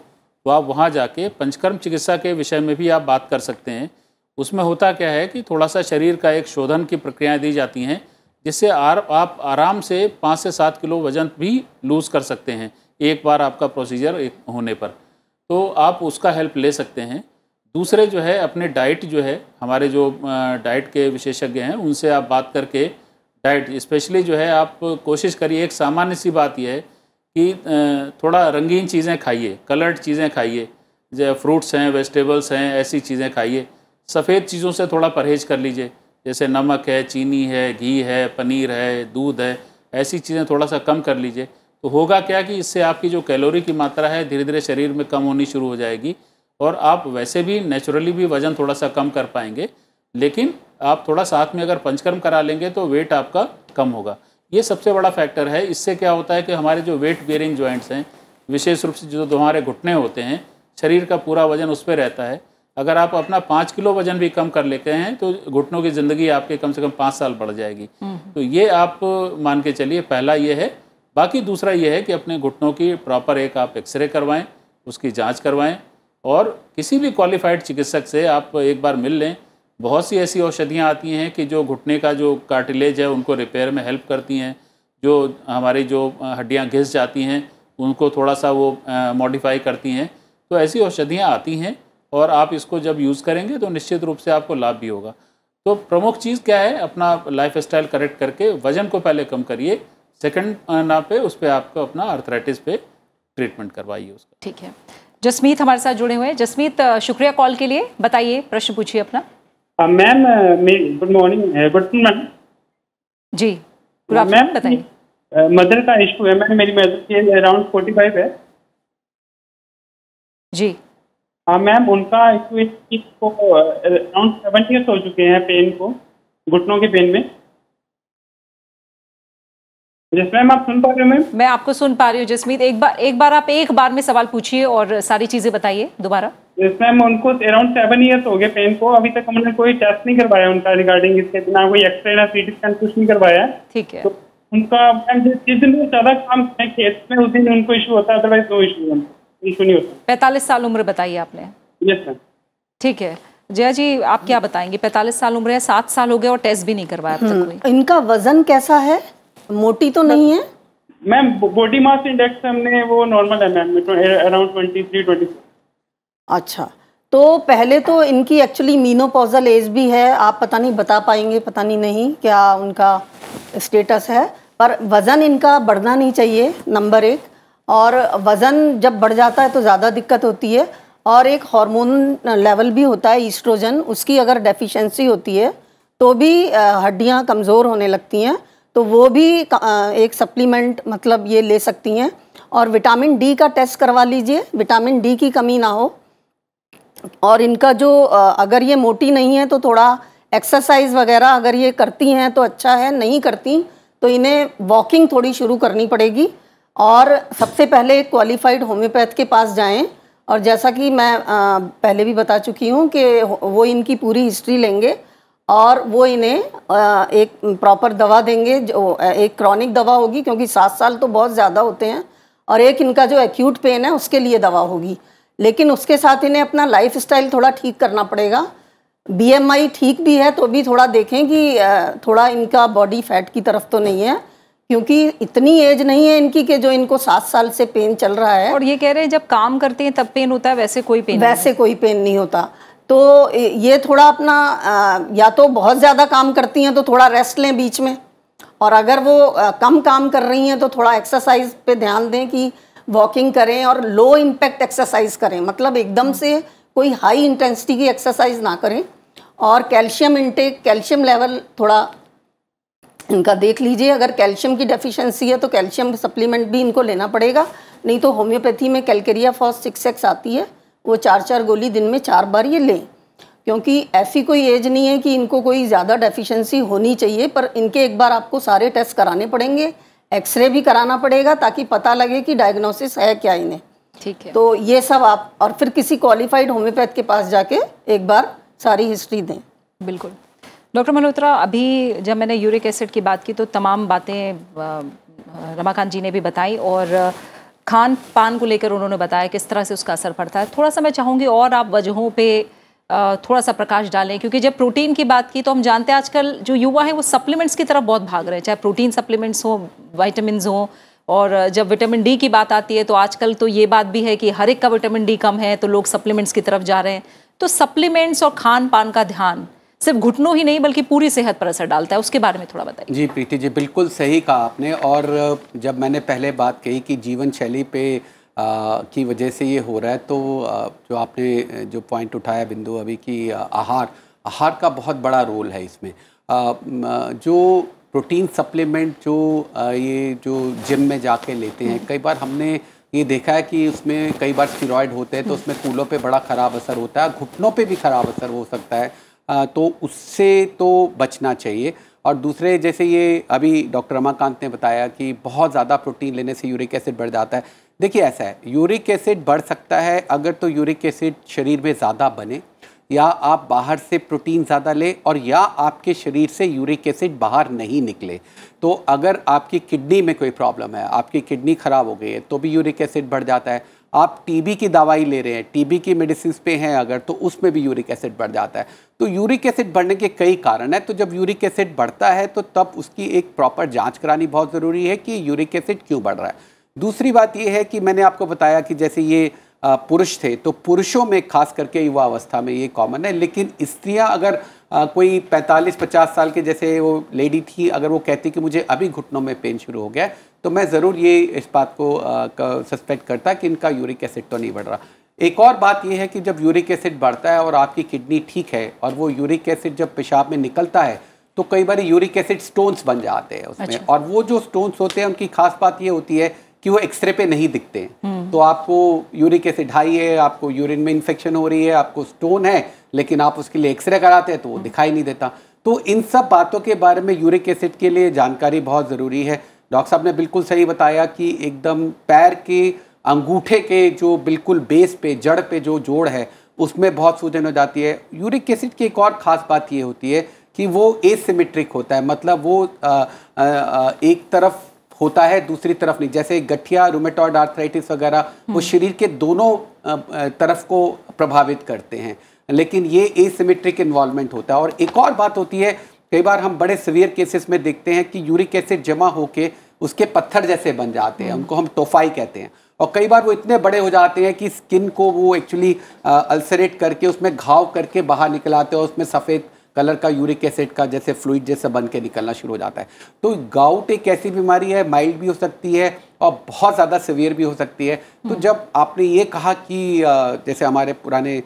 तो आप वहाँ जाके पंचकर्म चिकित्सा के विषय में भी आप बात कर सकते हैं उसमें होता क्या है कि थोड़ा सा शरीर का एक शोधन की प्रक्रियाएं दी जाती हैं जिससे आर आप आराम से पाँच से सात किलो वजन भी लूज़ कर सकते हैं एक बार आपका प्रोसीजर एक होने पर तो आप उसका हेल्प ले सकते हैं दूसरे जो है अपने डाइट जो है हमारे जो डाइट के विशेषज्ञ हैं उनसे आप बात करके डाइट स्पेशली जो है आप कोशिश करिए एक सामान्य सी बात यह है कि थोड़ा रंगीन चीज़ें खाइए कलर्ड चीज़ें खाइए जो फ्रूट्स हैं वेजिटेबल्स हैं ऐसी चीज़ें खाइए सफ़ेद चीज़ों से थोड़ा परहेज कर लीजिए जैसे नमक है चीनी है घी है पनीर है दूध है ऐसी चीज़ें थोड़ा सा कम कर लीजिए तो होगा क्या कि इससे आपकी जो कैलोरी की मात्रा है धीरे धीरे शरीर में कम होनी शुरू हो जाएगी और आप वैसे भी नेचुरली भी वज़न थोड़ा सा कम कर पाएंगे लेकिन आप थोड़ा साथ में अगर पंचकर्म करा लेंगे तो वेट आपका कम होगा ये सबसे बड़ा फैक्टर है इससे क्या होता है कि हमारे जो वेट बेयरिंग ज्वाइंट्स हैं विशेष रूप से जो हमारे घुटने होते हैं शरीर का पूरा वजन उस पर रहता है अगर आप अपना पाँच किलो वजन भी कम कर लेते हैं तो घुटनों की ज़िंदगी आपके कम से कम पाँच साल बढ़ जाएगी हम्म। तो ये आप मान के चलिए पहला ये है बाकी दूसरा ये है कि अपने घुटनों की प्रॉपर एक आप एक्सरे करवाएं उसकी जांच करवाएं और किसी भी क्वालिफाइड चिकित्सक से आप एक बार मिल लें बहुत सी ऐसी औषधियाँ आती हैं कि जो घुटने का जो कार्टिलेज है उनको रिपेयर में हेल्प करती हैं जो हमारी जो हड्डियाँ घिस जाती हैं उनको थोड़ा सा वो मॉडिफाई करती हैं तो ऐसी औषधियाँ आती हैं और आप इसको जब यूज़ करेंगे तो निश्चित रूप से आपको लाभ भी होगा तो प्रमुख चीज़ क्या है अपना लाइफ स्टाइल करेक्ट करके वजन को पहले कम करिए सेकंड ना पे उस पर आपको अपना अर्थराइटिस पे ट्रीटमेंट करवाइए उसका ठीक है जसमीत हमारे साथ जुड़े हुए हैं जसमीत शुक्रिया कॉल के लिए बताइए प्रश्न पूछिए अपना ma'am good morning good ma'am जी मैम uh, बताइए मदर uh, का इशू है मैम मेरी मदर की अराउंड फोर्टी फाइव है जी हाँ मैम उनका इशू इस को अराउंड सेवन ईयर्स हो चुके हैं पेन को घुटनों के पेन में यस मैम आप सुन पा रहे हो मैम मैं आपको सुन पा रही हूँ जसमीत एक बार एक बार आप एक बार में सवाल पूछिए और सारी चीज़ें बताइए दोबारा यस मैम उनको अराउंड सेवन ईयर्स हो गए पेन को अभी तक हमने कोई टेस्ट नहीं करवाया उनका रिगार्डिंग इसके बिना कोई एक्सरे ना सी टी स्कैन कुछ नहीं करवाया ठीक है तो उनका जिस दिन वो ज्यादा काम खेत में उस दिन उनको इशू होता है अदरवाइज नो इशू इशू नहीं होता पैंतालीस साल उम्र बताइए आपने यस मैम ठीक है जया जी आप क्या बताएंगे पैंतालीस साल उम्र है सात साल हो गए और टेस्ट भी नहीं करवाया अब तक हम्म। कोई इनका वजन कैसा है मोटी तो नहीं है मैम बॉडी मास इंडेक्स हमने वो नॉर्मल है ma'am around twenty three twenty अच्छा तो पहले तो इनकी एक्चुअली मीनोपॉजल एज भी है आप पता नहीं बता पाएंगे पता नहीं नहीं क्या उनका स्टेटस है पर वज़न इनका बढ़ना नहीं चाहिए नंबर एक और वज़न जब बढ़ जाता है तो ज़्यादा दिक्कत होती है और एक हार्मोन लेवल भी होता है ईस्ट्रोजन उसकी अगर डेफिशिएंसी होती है तो भी हड्डियां कमज़ोर होने लगती हैं तो वो भी एक सप्लीमेंट मतलब ये ले सकती हैं और विटामिन डी का टेस्ट करवा लीजिए विटामिन डी की कमी ना हो और इनका जो अगर ये मोटी नहीं है तो थोड़ा एक्सरसाइज वगैरह अगर ये करती हैं तो अच्छा है नहीं करती तो इन्हें वॉकिंग थोड़ी शुरू करनी पड़ेगी और सबसे पहले क्वालिफाइड होम्योपैथ के पास जाएं और जैसा कि मैं पहले भी बता चुकी हूँ कि वो इनकी पूरी हिस्ट्री लेंगे और वो इन्हें एक प्रॉपर दवा देंगे जो एक क्रॉनिक दवा होगी क्योंकि सात साल तो बहुत ज़्यादा होते हैं और एक इनका जो एक्यूट पेन है उसके लिए दवा होगी लेकिन उसके साथ इन्हें अपना लाइफ स्टाइल थोड़ा ठीक करना पड़ेगा बीएमआई ठीक भी है तो भी थोड़ा देखें कि थोड़ा इनका बॉडी फैट की तरफ तो नहीं है क्योंकि इतनी एज नहीं है इनकी कि जो इनको सात साल से पेन चल रहा है और ये कह रहे हैं जब काम करते हैं तब पेन होता है वैसे कोई पेन वैसे कोई पेन नहीं होता तो ये थोड़ा अपना या तो बहुत ज़्यादा काम करती हैं तो थोड़ा रेस्ट लें बीच में और अगर वो कम काम कर रही हैं तो थोड़ा एक्सरसाइज पे ध्यान दें कि वॉकिंग करें और लो इम्पैक्ट एक्सरसाइज करें मतलब एकदम से कोई हाई इंटेंसिटी की एक्सरसाइज ना करें और कैल्शियम इनटेक कैल्शियम लेवल थोड़ा इनका देख लीजिए अगर कैल्शियम की डेफिशिएंसी है तो कैल्शियम सप्लीमेंट भी इनको लेना पड़ेगा नहीं तो होम्योपैथी में कैलकेरिया फॉस सिक्स एक्स आती है वो चार चार गोली दिन में चार बार ये लें क्योंकि ऐसी कोई एज नहीं है कि इनको कोई ज़्यादा डेफिशिएंसी होनी चाहिए पर इनके एक बार आपको सारे टेस्ट कराने पड़ेंगे एक्सरे भी कराना पड़ेगा ताकि पता लगे कि डायग्नोसिस है क्या इन्हें ठीक है तो ये सब आप और फिर किसी क्वालिफाइड होम्योपैथ के पास जाके एक बार सारी हिस्ट्री दें बिल्कुल डॉक्टर मल्होत्रा अभी जब मैंने यूरिक एसिड की बात की तो तमाम बातें रमाकांत जी ने भी बताई और खान पान को लेकर उन्होंने बताया किस तरह से उसका असर पड़ता है थोड़ा सा मैं चाहूँगी और आप वजहों पर थोड़ा सा प्रकाश डालें क्योंकि जब प्रोटीन की बात की तो हम जानते हैं आजकल जो युवा हैं वो सप्लीमेंट्स की तरफ बहुत भाग रहे हैं चाहे प्रोटीन सप्लीमेंट्स हो वाइटामिन हो और जब विटामिन डी की बात आती है तो आजकल तो ये बात भी है कि हर एक का विटामिन डी कम है तो लोग सप्लीमेंट्स की तरफ जा रहे हैं तो सप्लीमेंट्स और खान पान का ध्यान सिर्फ घुटनों ही नहीं बल्कि पूरी सेहत पर असर डालता है उसके बारे में थोड़ा बताइए जी प्रीति जी बिल्कुल सही कहा आपने और जब मैंने पहले बात कही कि जीवन शैली पे की वजह से ये हो रहा है तो जो आपने जो पॉइंट उठाया बिंदु अभी कि आहार आहार का बहुत बड़ा रोल है इसमें जो प्रोटीन सप्लीमेंट जो ये जो जिम में जाके लेते हैं हम्म। कई बार हमने ये देखा है कि उसमें कई बार स्टीरॉयड होते हैं तो हम्म। उसमें कूलों पे बड़ा ख़राब असर होता है घुटनों पे भी ख़राब असर हो सकता है तो उससे तो बचना चाहिए और दूसरे जैसे ये अभी डॉक्टर रमाकांत ने बताया कि बहुत ज़्यादा प्रोटीन लेने से यूरिक एसिड बढ़ जाता है देखिए ऐसा है यूरिक एसिड बढ़ सकता है अगर तो यूरिक एसिड शरीर में ज़्यादा बने या आप बाहर से प्रोटीन ज़्यादा लें और या आपके शरीर से यूरिक एसिड बाहर नहीं निकले तो अगर आपकी किडनी में कोई प्रॉब्लम है आपकी किडनी ख़राब हो गई है तो भी यूरिक एसिड बढ़ जाता है आप टीबी की दवाई ले रहे हैं टीबी की मेडिसिन पे हैं अगर तो उसमें भी यूरिक एसिड बढ़ जाता है तो यूरिक एसिड बढ़ने के कई कारण हैं तो जब यूरिक एसिड बढ़ता है तो तब उसकी एक प्रॉपर जांच करानी बहुत ज़रूरी है कि यूरिक एसिड क्यों बढ़ रहा है दूसरी बात यह है कि मैंने आपको बताया कि जैसे ये पुरुष थे तो पुरुषों में खास करके युवा अवस्था में ये कॉमन है लेकिन स्त्रियां अगर कोई 45-50 साल के जैसे वो लेडी थी अगर वो कहती कि मुझे अभी घुटनों में पेन शुरू हो गया तो मैं ज़रूर ये इस बात को सस्पेक्ट करता कि इनका यूरिक एसिड तो नहीं बढ़ रहा एक और बात यह है कि जब यूरिक एसिड बढ़ता है और आपकी किडनी ठीक है और वो यूरिक एसिड जब पेशाब में निकलता है तो कई बार यूरिक एसिड स्टोन्स बन जाते हैं उसमें अच्छा। और वो जो स्टोन्स होते हैं उनकी खास बात ये होती है कि वो एक्सरे पे नहीं दिखते हैं तो आपको यूरिक एसिड हाई है आपको यूरिन में इन्फेक्शन हो रही है आपको स्टोन है लेकिन आप उसके लिए एक्सरे कराते हैं तो वो हम्म। दिखाई नहीं देता तो इन सब बातों के बारे में यूरिक एसिड के लिए जानकारी बहुत ज़रूरी है डॉक्टर साहब ने बिल्कुल सही बताया कि एकदम पैर के अंगूठे के जो बिल्कुल बेस पे जड़ पे जो जोड़ है उसमें बहुत सूजन हो जाती है यूरिक एसिड की एक और ख़ास बात ये होती है कि वो एसिमेट्रिक होता है मतलब वो आ, आ, आ, एक तरफ होता है दूसरी तरफ नहीं जैसे गठिया रोमेटॉइड आर्थराइटिस वगैरह वो हम्म। शरीर के दोनों तरफ को प्रभावित करते हैं लेकिन ये एसिमेट्रिक इन्वॉल्वमेंट होता है और एक और बात होती है कई बार हम बड़े सिवियर केसेस में देखते हैं कि यूरिक एसिड जमा होकर उसके पत्थर जैसे बन जाते हैं हम्म। उनको हम टोफाई कहते हैं और कई बार वो इतने बड़े हो जाते हैं कि स्किन को वो एक्चुअली अल्सरेट करके उसमें घाव करके बाहर निकल आते हैं और उसमें सफ़ेद कलर का यूरिक एसिड का जैसे फ्लूड जैसे बन के निकलना शुरू हो जाता है तो गाउट एक ऐसी बीमारी है माइल्ड भी हो सकती है और बहुत ज़्यादा सिवियर भी हो सकती है तो हम्म। जब आपने ये कहा कि जैसे हमारे पुराने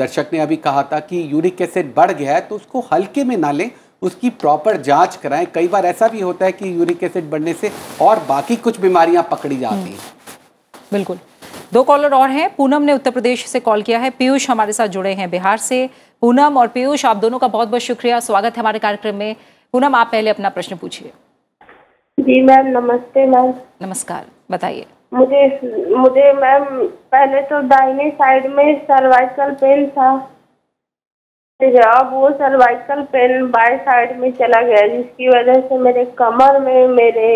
दर्शक ने अभी कहा था कि यूरिक एसिड बढ़ गया है तो उसको हल्के में ना लें उसकी प्रॉपर जांच कराएं कई बार ऐसा भी होता है कि यूरिक एसिड बढ़ने से और बाकी कुछ बीमारियां पकड़ी जाती हैं हम्म। बिल्कुल दो कॉलर और हैं पूनम ने उत्तर प्रदेश से कॉल किया है पीयूष हमारे साथ जुड़े हैं बिहार से पूनम और पीयूष आप दोनों का बहुत बहुत शुक्रिया स्वागत है हमारे कार्यक्रम में पूनम आप पहले अपना प्रश्न पूछिए जी मैम नमस्ते मैम नमस्कार बताइए मुझे मुझे मैम पहले तो दाहिने साइड में सर्वाइकल पेन था अब वो सर्वाइकल पेन बाय साइड में चला गया जिसकी वजह से मेरे कमर में मेरे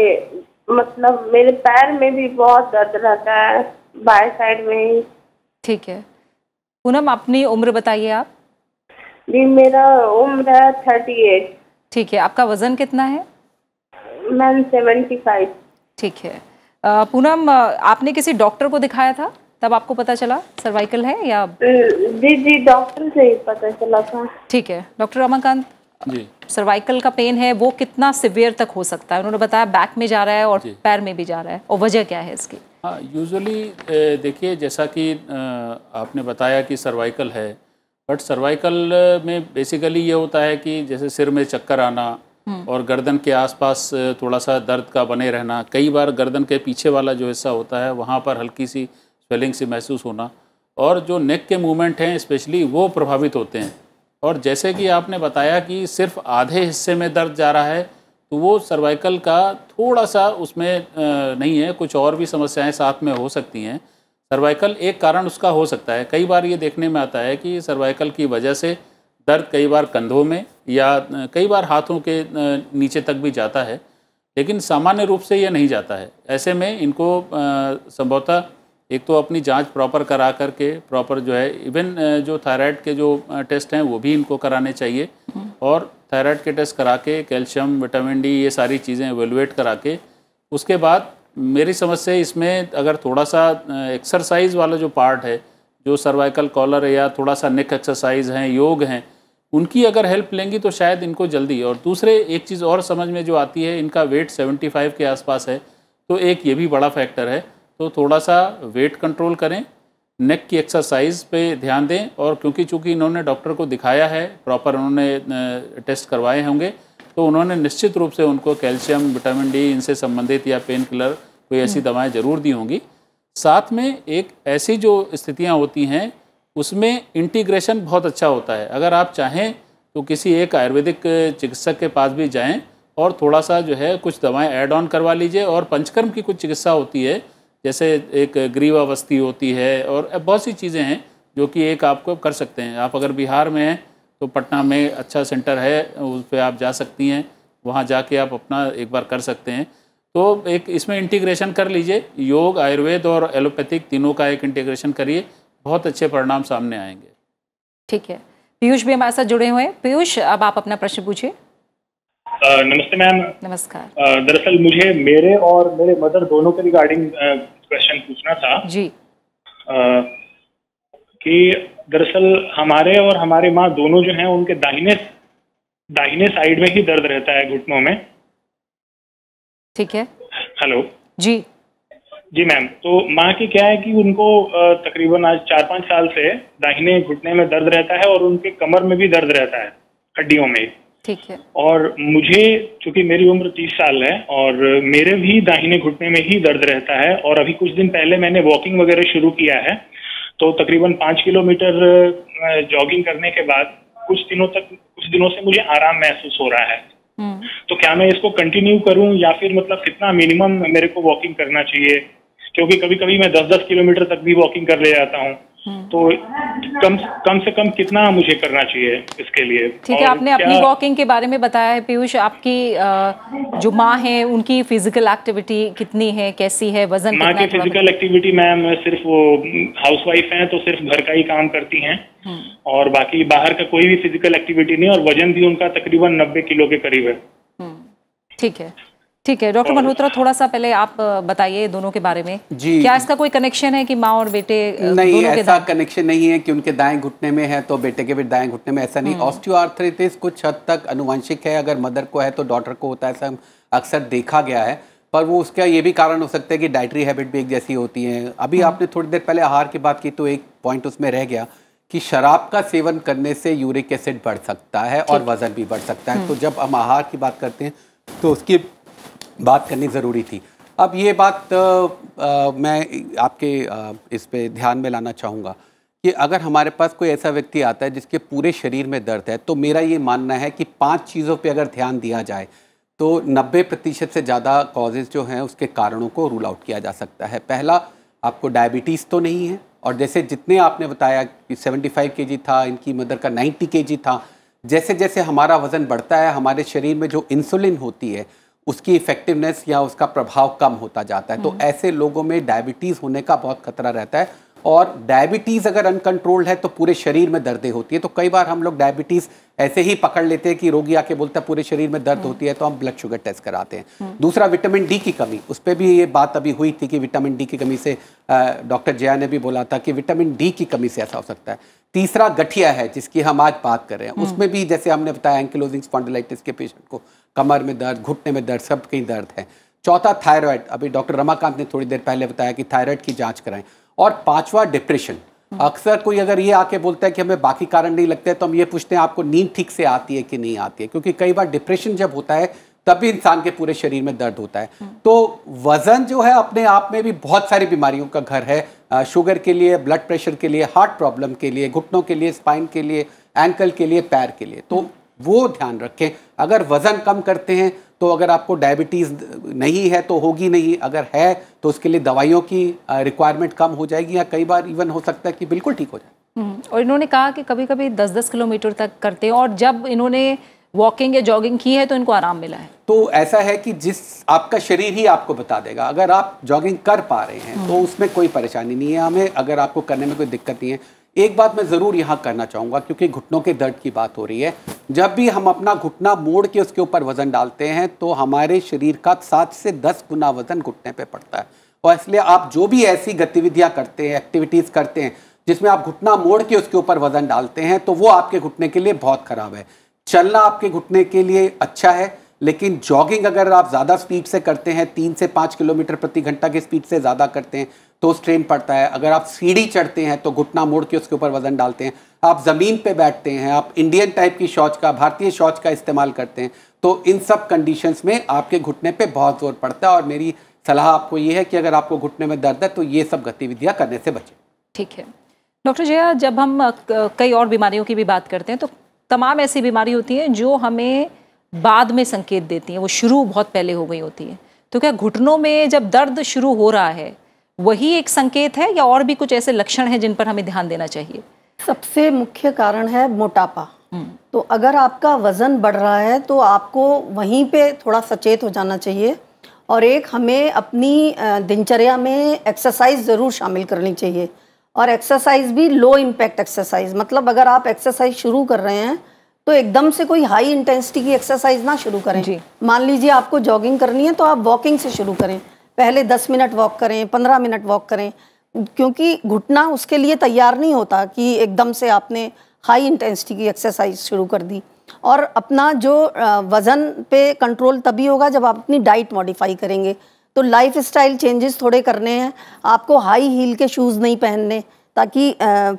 मतलब मेरे पैर में भी बहुत दर्द रहता है बाय साइड में ठीक है पूनम अपनी उम्र बताइए आप जी मेरा उम्र है थर्टी एट ठीक है आपका वजन कितना है मैम सेवेंटी फाइव ठीक है पूनम आपने किसी डॉक्टर को दिखाया था तब आपको पता चला सर्वाइकल है या जी जी डॉक्टर से ही पता चला था ठीक है डॉक्टर रमाकांत जी सर्वाइकल का पेन है वो कितना सिवियर तक हो सकता है उन्होंने बताया बैक में जा रहा है और पैर में भी जा रहा है और वजह क्या है इसकी यूजुअली हाँ, देखिए जैसा कि आपने बताया कि सर्वाइकल है बट सर्वाइकल uh, में बेसिकली ये होता है कि जैसे सिर में चक्कर आना हम्म। और गर्दन के आसपास uh, थोड़ा सा दर्द का बने रहना कई बार गर्दन के पीछे वाला जो हिस्सा होता है वहाँ पर हल्की सी स्वेलिंग सी महसूस होना और जो नेक के मूवमेंट हैं स्पेशली वो प्रभावित होते हैं और जैसे कि आपने बताया कि सिर्फ आधे हिस्से में दर्द जा रहा है तो वो सर्वाइकल का थोड़ा सा उसमें uh, नहीं है कुछ और भी समस्याएं साथ में हो सकती हैं सर्वाइकल एक कारण उसका हो सकता है कई बार ये देखने में आता है कि सर्वाइकल की वजह से दर्द कई बार कंधों में या कई बार हाथों के नीचे तक भी जाता है लेकिन सामान्य रूप से यह नहीं जाता है ऐसे में इनको संभवतः एक तो अपनी जांच प्रॉपर करा करके प्रॉपर जो है इवन जो थायराइड के जो टेस्ट हैं वो भी इनको कराने चाहिए और थायराइड के टेस्ट करा के कैल्शियम विटामिन डी ये सारी चीज़ें एवेलुएट करा के उसके बाद मेरी समझ से इसमें अगर थोड़ा सा एक्सरसाइज वाला जो पार्ट है जो सर्वाइकल कॉलर है या थोड़ा सा नेक एक्सरसाइज हैं योग हैं उनकी अगर हेल्प लेंगी तो शायद इनको जल्दी और दूसरे एक चीज़ और समझ में जो आती है इनका वेट 75 के आसपास है तो एक ये भी बड़ा फैक्टर है तो थोड़ा सा वेट कंट्रोल करें नेक की एक्सरसाइज पे ध्यान दें और क्योंकि चूँकि इन्होंने डॉक्टर को दिखाया है प्रॉपर उन्होंने टेस्ट करवाए होंगे तो उन्होंने निश्चित रूप से उनको कैल्शियम विटामिन डी इनसे संबंधित या पेन किलर कोई ऐसी हम्म। दवाएं जरूर दी होंगी साथ में एक ऐसी जो स्थितियां होती हैं उसमें इंटीग्रेशन बहुत अच्छा होता है अगर आप चाहें तो किसी एक आयुर्वेदिक चिकित्सक के पास भी जाएँ और थोड़ा सा जो है कुछ दवाएँ ऐड ऑन करवा लीजिए और पंचकर्म की कुछ चिकित्सा होती है जैसे एक ग्रीवावस्थी अवस्थी होती है और बहुत सी चीज़ें हैं जो कि एक आपको कर सकते हैं आप अगर बिहार में हैं तो पटना में अच्छा सेंटर है उस पर आप जा सकती हैं वहाँ जाके आप अपना एक बार कर सकते हैं तो एक इसमें इंटीग्रेशन कर लीजिए योग आयुर्वेद और एलोपैथिक तीनों का एक इंटीग्रेशन करिए बहुत अच्छे परिणाम सामने आएंगे ठीक है पीयूष भी हमारे साथ जुड़े हुए हैं पीयूष अब आप अपना प्रश्न पूछिए नमस्ते मैम नमस्कार दरअसल मुझे मेरे और मेरे मदर दोनों के रिगार्डिंग क्वेश्चन पूछना था जी आ, कि दरअसल हमारे और हमारे माँ दोनों जो हैं उनके दाहिने दाहिने साइड में ही दर्द रहता है घुटनों में ठीक है हेलो जी जी मैम तो माँ की क्या है कि उनको तकरीबन आज चार पांच साल से दाहिने घुटने में दर्द रहता है और उनके कमर में भी दर्द रहता है हड्डियों में ठीक है और मुझे चूंकि मेरी उम्र तीस साल है और मेरे भी दाहिने घुटने में ही दर्द रहता है और अभी कुछ दिन पहले मैंने वॉकिंग वगैरह शुरू किया है तो तकरीबन पाँच किलोमीटर जॉगिंग करने के बाद कुछ दिनों तक कुछ दिनों से मुझे आराम महसूस हो रहा है हम्म। तो क्या मैं इसको कंटिन्यू करूं या फिर मतलब कितना मिनिमम मेरे को वॉकिंग करना चाहिए क्योंकि कभी कभी मैं दस दस किलोमीटर तक भी वॉकिंग कर ले जाता हूँ हम्म। तो कम कम से कम कितना मुझे करना चाहिए इसके लिए ठीक है आपने अपनी वॉकिंग के बारे में बताया है पीयूष आपकी जो माँ है उनकी फिजिकल एक्टिविटी कितनी है कैसी है वजन माँ की फिजिकल एक्टिविटी मैम सिर्फ वो हाउस वाइफ है तो सिर्फ घर का ही काम करती हैं हम्म। और बाकी बाहर का कोई भी फिजिकल एक्टिविटी नहीं और वजन भी उनका तकरीबन नब्बे किलो के करीब है हम्म। ठीक है ठीक है डॉक्टर मल्होत्रा थोड़ा सा पहले आप बताइए दोनों के बारे में जी क्या इसका कोई कनेक्शन है कि माँ और बेटे नहीं दोनों ऐसा कनेक्शन नहीं है कि उनके दाएं घुटने में है तो बेटे के भी दाएं घुटने में ऐसा नहीं ऑस्टियोआर्थराइटिस हम्म। कुछ हद तक अनुवंशिक है अगर मदर को है तो डॉटर को होता है ऐसा अक्सर देखा गया है पर वो उसका ये भी कारण हो सकता है कि डाइटरी हैबिट भी एक जैसी होती है अभी हम्म। आपने थोड़ी देर पहले आहार की बात की तो एक पॉइंट उसमें रह गया कि शराब का सेवन करने से यूरिक एसिड बढ़ सकता है और वज़न भी बढ़ सकता है हम्म। तो जब हम आहार की बात करते हैं तो उसकी बात करनी ज़रूरी थी अब ये बात आ, आ, मैं आपके आ, इस पर ध्यान में लाना चाहूँगा कि अगर हमारे पास कोई ऐसा व्यक्ति आता है जिसके पूरे शरीर में दर्द है तो मेरा ये मानना है कि पांच चीज़ों पे अगर ध्यान दिया जाए तो 90 प्रतिशत से ज़्यादा कॉजेज़ जो हैं उसके कारणों को रूल आउट किया जा सकता है पहला आपको डायबिटीज़ तो नहीं है और जैसे जितने आपने बताया कि सेवेंटी फाइव था इनकी मदर का नाइन्टी के था जैसे जैसे हमारा वज़न बढ़ता है हमारे शरीर में जो इंसुलिन होती है उसकी इफेक्टिवनेस या उसका प्रभाव कम होता जाता है तो हम्म। ऐसे लोगों में डायबिटीज़ होने का बहुत खतरा रहता है और डायबिटीज़ अगर अनकंट्रोल्ड है तो पूरे शरीर में दर्दें होती है तो कई बार हम लोग डायबिटीज़ ऐसे ही पकड़ लेते हैं कि रोगी आके बोलता है पूरे शरीर में दर्द हम्म। होती है तो हम ब्लड शुगर टेस्ट कराते हैं हम्म। दूसरा विटामिन डी की कमी उस पर भी ये बात अभी हुई थी कि विटामिन डी की कमी से डॉक्टर जया ने भी बोला था कि विटामिन डी की कमी से ऐसा हो सकता है तीसरा गठिया है जिसकी हम आज बात कर रहे हैं उसमें भी जैसे हमने बताया एंकिलोजिंग स्पॉन्डिलाइटिस के पेशेंट को कमर में दर्द घुटने में दर्द सब कहीं दर्द है चौथा थायराइड अभी डॉक्टर रमाकांत ने थोड़ी देर पहले बताया कि थायराइड की जांच कराएं और पांचवा डिप्रेशन हम्म। अक्सर कोई अगर ये आके बोलता है कि हमें बाकी कारण नहीं लगते तो हम ये पूछते हैं आपको नींद ठीक से आती है कि नहीं आती है क्योंकि कई बार डिप्रेशन जब होता है तब भी इंसान के पूरे शरीर में दर्द होता है हम्म। तो वज़न जो है अपने आप में भी बहुत सारी बीमारियों का घर है शुगर के लिए ब्लड प्रेशर के लिए हार्ट प्रॉब्लम के लिए घुटनों के लिए स्पाइन के लिए एंकल के लिए पैर के लिए तो वो ध्यान रखें अगर वज़न कम करते हैं तो अगर आपको डायबिटीज़ नहीं है तो होगी नहीं अगर है तो उसके लिए दवाइयों की रिक्वायरमेंट कम हो जाएगी या कई बार इवन हो सकता है कि बिल्कुल ठीक हो जाए हम्म, और इन्होंने कहा कि कभी कभी दस दस किलोमीटर तक करते हैं और जब इन्होंने वॉकिंग या जॉगिंग की है तो इनको आराम मिला है तो ऐसा है कि जिस आपका शरीर ही आपको बता देगा अगर आप जॉगिंग कर पा रहे हैं हम्म। तो उसमें कोई परेशानी नहीं है हमें अगर आपको करने में कोई दिक्कत नहीं है एक बात मैं ज़रूर यहाँ करना चाहूँगा क्योंकि घुटनों के दर्द की बात हो रही है जब भी हम अपना घुटना मोड़ के उसके ऊपर वज़न डालते हैं तो हमारे शरीर का सात से दस गुना वज़न घुटने पे पड़ता है और इसलिए आप जो भी ऐसी गतिविधियाँ करते हैं एक्टिविटीज़ करते हैं जिसमें आप घुटना मोड़ के उसके ऊपर वज़न डालते हैं तो वो आपके घुटने के लिए बहुत ख़राब है चलना आपके घुटने के लिए अच्छा है लेकिन जॉगिंग अगर आप ज़्यादा स्पीड से करते हैं तीन से पाँच किलोमीटर प्रति घंटा की स्पीड से ज़्यादा करते हैं तो स्ट्रेन पड़ता है अगर आप सीढ़ी चढ़ते हैं तो घुटना मोड़ के उसके ऊपर वजन डालते हैं आप ज़मीन पे बैठते हैं आप इंडियन टाइप की शौच का भारतीय शौच का इस्तेमाल करते हैं तो इन सब कंडीशंस में आपके घुटने पे बहुत ज़ोर पड़ता है और मेरी सलाह आपको ये है कि अगर आपको घुटने में दर्द है तो ये सब गतिविधियाँ करने से बचें ठीक है डॉक्टर जया जब हम कई और बीमारियों की भी बात करते हैं तो तमाम ऐसी बीमारी होती हैं जो हमें बाद में संकेत देती हैं वो शुरू बहुत पहले हो गई होती है तो क्या घुटनों में जब दर्द शुरू हो रहा है वही एक संकेत है या और भी कुछ ऐसे लक्षण हैं जिन पर हमें ध्यान देना चाहिए सबसे मुख्य कारण है मोटापा हम्म। तो अगर आपका वज़न बढ़ रहा है तो आपको वहीं पे थोड़ा सचेत हो जाना चाहिए और एक हमें अपनी दिनचर्या में एक्सरसाइज ज़रूर शामिल करनी चाहिए और एक्सरसाइज भी लो इम्पैक्ट एक्सरसाइज मतलब अगर आप एक्सरसाइज शुरू कर रहे हैं तो एकदम से कोई हाई इंटेंसिटी की एक्सरसाइज ना शुरू करें मान लीजिए आपको जॉगिंग करनी है तो आप वॉकिंग से शुरू करें पहले दस मिनट वॉक करें पंद्रह मिनट वॉक करें क्योंकि घुटना उसके लिए तैयार नहीं होता कि एकदम से आपने हाई इंटेंसिटी की एक्सरसाइज शुरू कर दी और अपना जो वज़न पे कंट्रोल तभी होगा जब आप अपनी डाइट मॉडिफाई करेंगे तो लाइफ स्टाइल चेंजेस थोड़े करने हैं आपको हाई हील के शूज़ नहीं पहनने ताकि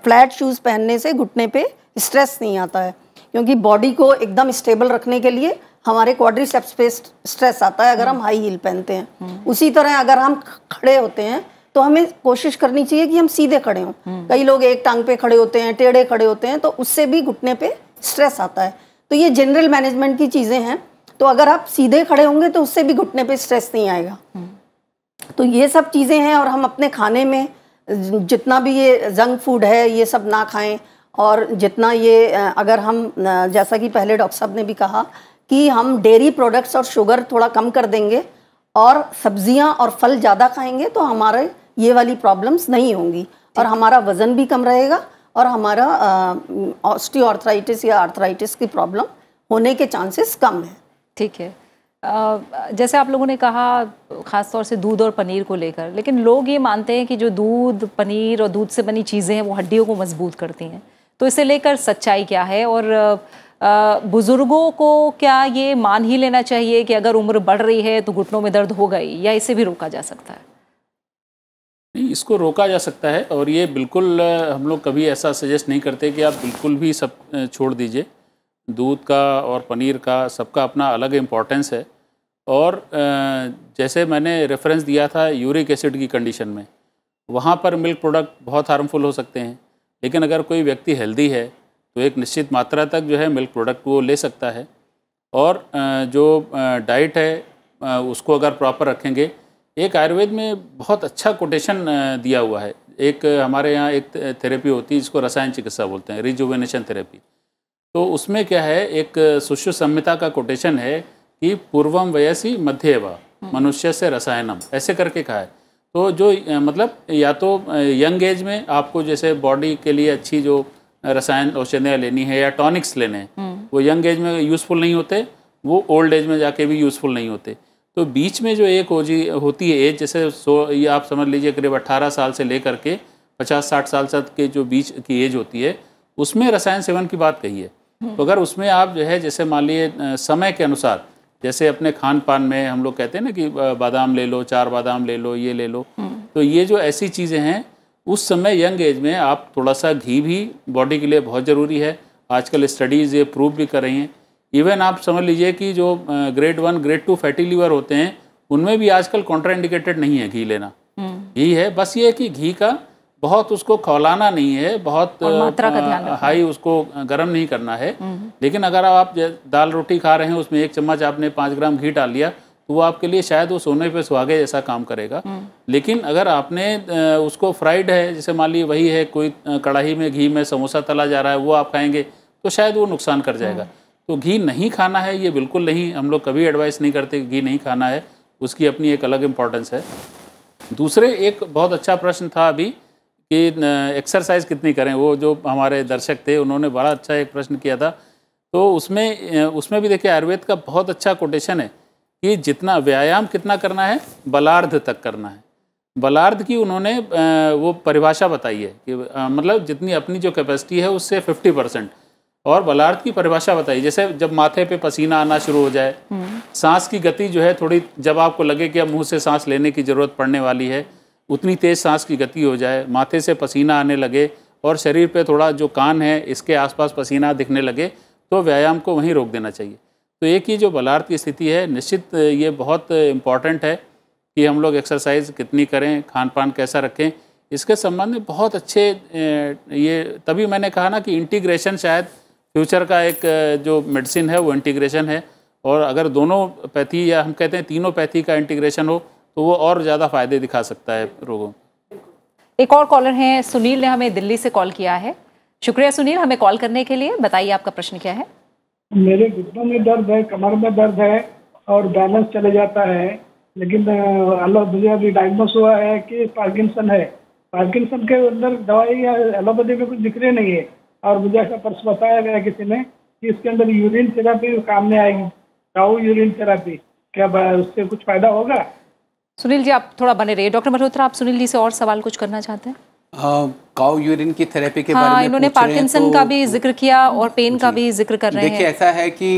फ्लैट शूज़ पहनने से घुटने पे स्ट्रेस नहीं आता है क्योंकि बॉडी को एकदम स्टेबल रखने के लिए हमारे क्वाड्रिसेप्स पे स्ट्रेस आता है अगर हम हाई हील पहनते हैं उसी तरह अगर हम खड़े होते हैं तो हमें कोशिश करनी चाहिए कि हम सीधे खड़े हों कई लोग एक टांग पे खड़े होते हैं टेढ़े खड़े होते हैं तो उससे भी घुटने पे स्ट्रेस आता है तो ये जनरल मैनेजमेंट की चीज़ें हैं तो अगर आप सीधे खड़े होंगे तो उससे भी घुटने पे स्ट्रेस नहीं आएगा तो ये सब चीज़ें हैं और हम अपने खाने में जितना भी ये जंक फूड है ये सब ना खाएं और जितना ये अगर हम जैसा कि पहले डॉक्टर साहब ने भी कहा कि हम डेयरी प्रोडक्ट्स और शुगर थोड़ा कम कर देंगे और सब्जियां और फल ज़्यादा खाएंगे तो हमारे ये वाली प्रॉब्लम्स नहीं होंगी और हमारा वज़न भी कम रहेगा और हमारा ऑस्टियोआर्थराइटिस या आर्थराइटिस की प्रॉब्लम होने के चांसेस कम है ठीक है जैसे आप लोगों ने कहा ख़ास तौर से दूध और पनीर को लेकर लेकिन लोग ये मानते हैं कि जो दूध पनीर और दूध से बनी चीज़ें हैं वो हड्डियों को मजबूत करती हैं तो इसे लेकर सच्चाई क्या है और बुजुर्गों को क्या ये मान ही लेना चाहिए कि अगर उम्र बढ़ रही है तो घुटनों में दर्द हो गई या इसे भी रोका जा सकता है इसको रोका जा सकता है और ये बिल्कुल हम लोग कभी ऐसा सजेस्ट नहीं करते कि आप बिल्कुल भी सब छोड़ दीजिए दूध का और पनीर का सबका अपना अलग इम्पॉर्टेंस है और जैसे मैंने रेफरेंस दिया था यूरिक एसिड की कंडीशन में वहाँ पर मिल्क प्रोडक्ट बहुत हार्मफुल हो सकते हैं लेकिन अगर कोई व्यक्ति हेल्दी है तो एक निश्चित मात्रा तक जो है मिल्क प्रोडक्ट वो ले सकता है और जो डाइट है उसको अगर प्रॉपर रखेंगे एक आयुर्वेद में बहुत अच्छा कोटेशन दिया हुआ है एक हमारे यहाँ एक थेरेपी होती है जिसको रसायन चिकित्सा बोलते हैं रिजुवेनेशन थेरेपी तो उसमें क्या है एक सुश्रु संहिता का कोटेशन है कि पूर्वम वयसी व हम्म। मनुष्य से रसायनम ऐसे करके कहा है तो जो मतलब या तो यंग एज में आपको जैसे बॉडी के लिए अच्छी जो रसायन औषधियाँ लेनी है या टॉनिक्स लेने हैं हम्म। वो यंग एज में यूज़फुल नहीं होते वो ओल्ड एज में जाके भी यूज़फुल नहीं होते तो बीच में जो एक जी होती है एज जैसे सो ये आप समझ लीजिए करीब अट्ठारह साल से लेकर के पचास साठ साल तक के जो बीच की एज होती है उसमें रसायन सेवन की बात कही है हम्म। तो अगर उसमें आप जो है जैसे मान लीजिए समय के अनुसार जैसे अपने खान पान में हम लोग कहते हैं ना कि बादाम ले लो चार बादाम ले लो ये ले लो हम्म। तो ये जो ऐसी चीज़ें हैं उस समय यंग एज में आप थोड़ा सा घी भी बॉडी के लिए बहुत ज़रूरी है आजकल स्टडीज़ ये प्रूव भी कर रही हैं इवन आप समझ लीजिए कि जो grade one grade two fatty liver होते हैं उनमें भी आजकल कॉन्ट्राइंडिकेटेड नहीं है घी लेना घी हम्म। है बस ये कि घी का बहुत उसको खौलाना नहीं है बहुत का ध्यान हाई उसको गर्म नहीं करना है हम्म, हम्म। लेकिन अगर आप दाल रोटी खा रहे हैं उसमें एक चम्मच आपने पाँच ग्राम घी डाल लिया तो वो आपके लिए शायद वो सोने पे सुहागे जैसा काम करेगा हम्म। लेकिन अगर आपने उसको फ्राइड है जैसे मान ली वही है कोई कढ़ाई में घी में समोसा तला जा रहा है वो आप खाएंगे तो शायद वो नुकसान कर जाएगा तो घी नहीं खाना है ये बिल्कुल नहीं हम लोग कभी एडवाइस नहीं करते घी नहीं खाना है उसकी अपनी एक अलग इम्पॉर्टेंस है दूसरे एक बहुत अच्छा प्रश्न था अभी कि एक्सरसाइज कितनी करें वो जो हमारे दर्शक थे उन्होंने बड़ा अच्छा एक प्रश्न किया था तो उसमें उसमें भी देखिए आयुर्वेद का बहुत अच्छा कोटेशन है कि जितना व्यायाम कितना करना है बलार्ध तक करना है बलार्ध की उन्होंने वो परिभाषा बताई है कि मतलब जितनी अपनी जो कैपेसिटी है उससे फिफ्टी परसेंट और बलार्ध की परिभाषा बताई जैसे जब माथे पे पसीना आना शुरू हो जाए हम्म। सांस की गति जो है थोड़ी जब आपको लगे कि अब मुँह से सांस लेने की ज़रूरत पड़ने वाली है उतनी तेज़ सांस की गति हो जाए माथे से पसीना आने लगे और शरीर पे थोड़ा जो कान है इसके आसपास पसीना दिखने लगे तो व्यायाम को वहीं रोक देना चाहिए तो एक ही जो बलार्थ की स्थिति है निश्चित ये बहुत इम्पॉर्टेंट है कि हम लोग एक्सरसाइज कितनी करें खान पान कैसा रखें इसके संबंध में बहुत अच्छे ये तभी मैंने कहा ना कि इंटीग्रेशन शायद फ्यूचर का एक जो मेडिसिन है वो इंटीग्रेशन है और अगर दोनों पैथी या हम कहते हैं तीनों पैथी का इंटीग्रेशन हो तो वो और ज़्यादा फायदे दिखा सकता है रोगों एक और कॉलर हैं सुनील ने हमें दिल्ली से कॉल किया है शुक्रिया सुनील हमें कॉल करने के लिए बताइए आपका प्रश्न क्या है मेरे घुटनों में दर्द है कमर में दर्द है और बैलेंस चले जाता है लेकिन मुझे अभी डायग्नोस हुआ है कि पार्किंसन है पार्किंसन के अंदर दवाई या एलोपैथी में कुछ दिख रही नहीं है और मुझे ऐसा प्रश्न बताया गया किसी ने कि इसके अंदर यूरिन थेरापी काम में आएगी काउ यूरिन थेरापी क्या उससे कुछ फायदा होगा सुनील जी आप थोड़ा बने रहिए डॉक्टर मल्होत्रा आप सुनील जी से और सवाल कुछ करना चाहते हैं काउ यूरिन की थेरेपी के हाँ, बारे में इन्होंने पार्किंसन तो, का भी जिक्र किया और पेन का भी जिक्र कर रहे हैं देखिए ऐसा है कि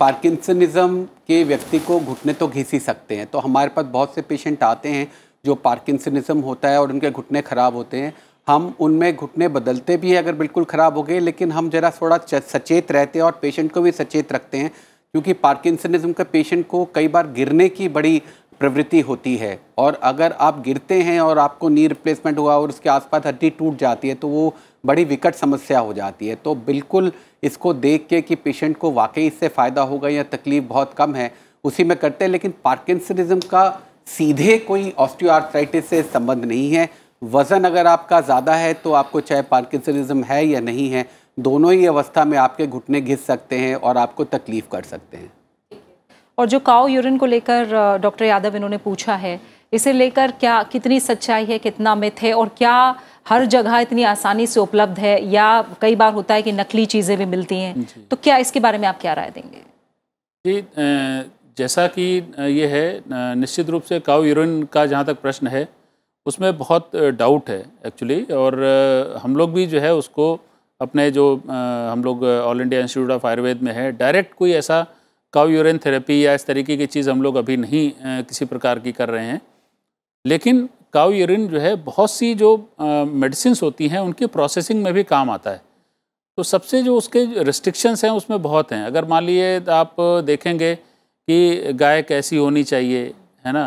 पार्किंसनिज्म के व्यक्ति को घुटने तो घिस ही सकते हैं तो हमारे पास बहुत से पेशेंट आते हैं जो पार्किंसनिज्म होता है और उनके घुटने ख़राब होते हैं हम उनमें घुटने बदलते भी हैं अगर बिल्कुल ख़राब हो गए लेकिन हम जरा थोड़ा सचेत रहते हैं और पेशेंट को भी सचेत रखते हैं क्योंकि पार्किंसनिज्म के पेशेंट को कई बार गिरने की बड़ी प्रवृत्ति होती है और अगर आप गिरते हैं और आपको नी रिप्लेसमेंट हुआ और उसके आसपास हड्डी टूट जाती है तो वो बड़ी विकट समस्या हो जाती है तो बिल्कुल इसको देख के कि पेशेंट को वाकई इससे फ़ायदा होगा या तकलीफ बहुत कम है उसी में करते हैं लेकिन पार्किसनिज्म का सीधे कोई ऑस्टियोआर्थराइटिस से संबंध नहीं है वज़न अगर आपका ज़्यादा है तो आपको चाहे पार्किसनिज्म है या नहीं है दोनों ही अवस्था में आपके घुटने घिस सकते हैं और आपको तकलीफ़ कर सकते हैं और जो काओ यूरिन को लेकर डॉक्टर यादव इन्होंने पूछा है इसे लेकर क्या कितनी सच्चाई है कितना मिथ है और क्या हर जगह इतनी आसानी से उपलब्ध है या कई बार होता है कि नकली चीज़ें भी मिलती हैं तो क्या इसके बारे में आप क्या राय देंगे जी जैसा कि ये है निश्चित रूप से काउ यूरिन का जहाँ तक प्रश्न है उसमें बहुत डाउट है एक्चुअली और हम लोग भी जो है उसको अपने जो हम लोग All India Institute of Ayurveda में है डायरेक्ट कोई ऐसा कव यूरिन थेरेपी या इस तरीके की चीज़ हम लोग अभी नहीं किसी प्रकार की कर रहे हैं लेकिन काव यूरिन जो है बहुत सी जो मेडिसिन होती हैं उनकी प्रोसेसिंग में भी काम आता है तो सबसे जो उसके रिस्ट्रिक्शंस हैं उसमें बहुत हैं अगर मान लीजिए आप देखेंगे कि गाय कैसी होनी चाहिए है ना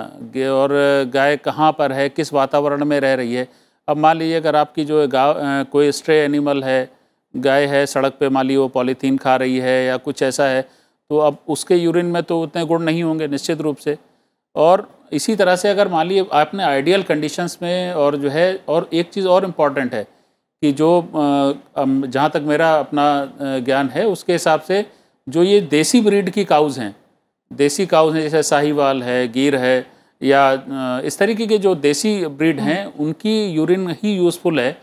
और गाय कहाँ पर है किस वातावरण में रह रही है अब मान लीजिए अगर आपकी जो गाँव कोई स्ट्रे एनिमल है गाय है सड़क पे मान लीजिए वो पॉलीथीन खा रही है या कुछ ऐसा है तो अब उसके यूरिन में तो उतने गुण नहीं होंगे निश्चित रूप से और इसी तरह से अगर मान लीजिए आपने आइडियल कंडीशंस में और जो है और एक चीज़ और इम्पॉर्टेंट है कि जो जहाँ तक मेरा अपना ज्ञान है उसके हिसाब से जो ये देसी ब्रीड की काउज़ हैं देसी काउज़ हैं जैसे साहिवाल है गिर है या इस तरीके के जो देसी ब्रीड हैं उनकी यूरिन ही यूज़फुल है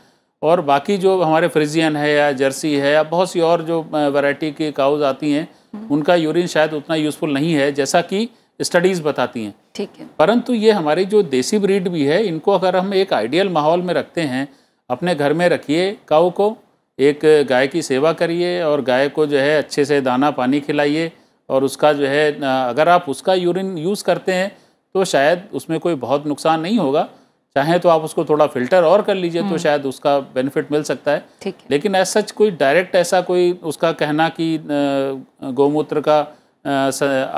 और बाकी जो हमारे फ्रिजियन है या जर्सी है या बहुत सी और जो वैरायटी की काउज़ आती हैं उनका यूरिन शायद उतना यूजफुल नहीं है जैसा कि स्टडीज बताती हैं ठीक है परंतु ये हमारी जो देसी ब्रीड भी है इनको अगर हम एक आइडियल माहौल में रखते हैं अपने घर में रखिए काऊ को एक गाय की सेवा करिए और गाय को जो है अच्छे से दाना पानी खिलाइए और उसका जो है अगर आप उसका यूरिन यूज़ करते हैं तो शायद उसमें कोई बहुत नुकसान नहीं होगा चाहे तो आप उसको थोड़ा फिल्टर और कर लीजिए तो हम्म। शायद उसका बेनिफिट मिल सकता है लेकिन एज सच कोई डायरेक्ट ऐसा कोई उसका कहना कि गौमूत्र का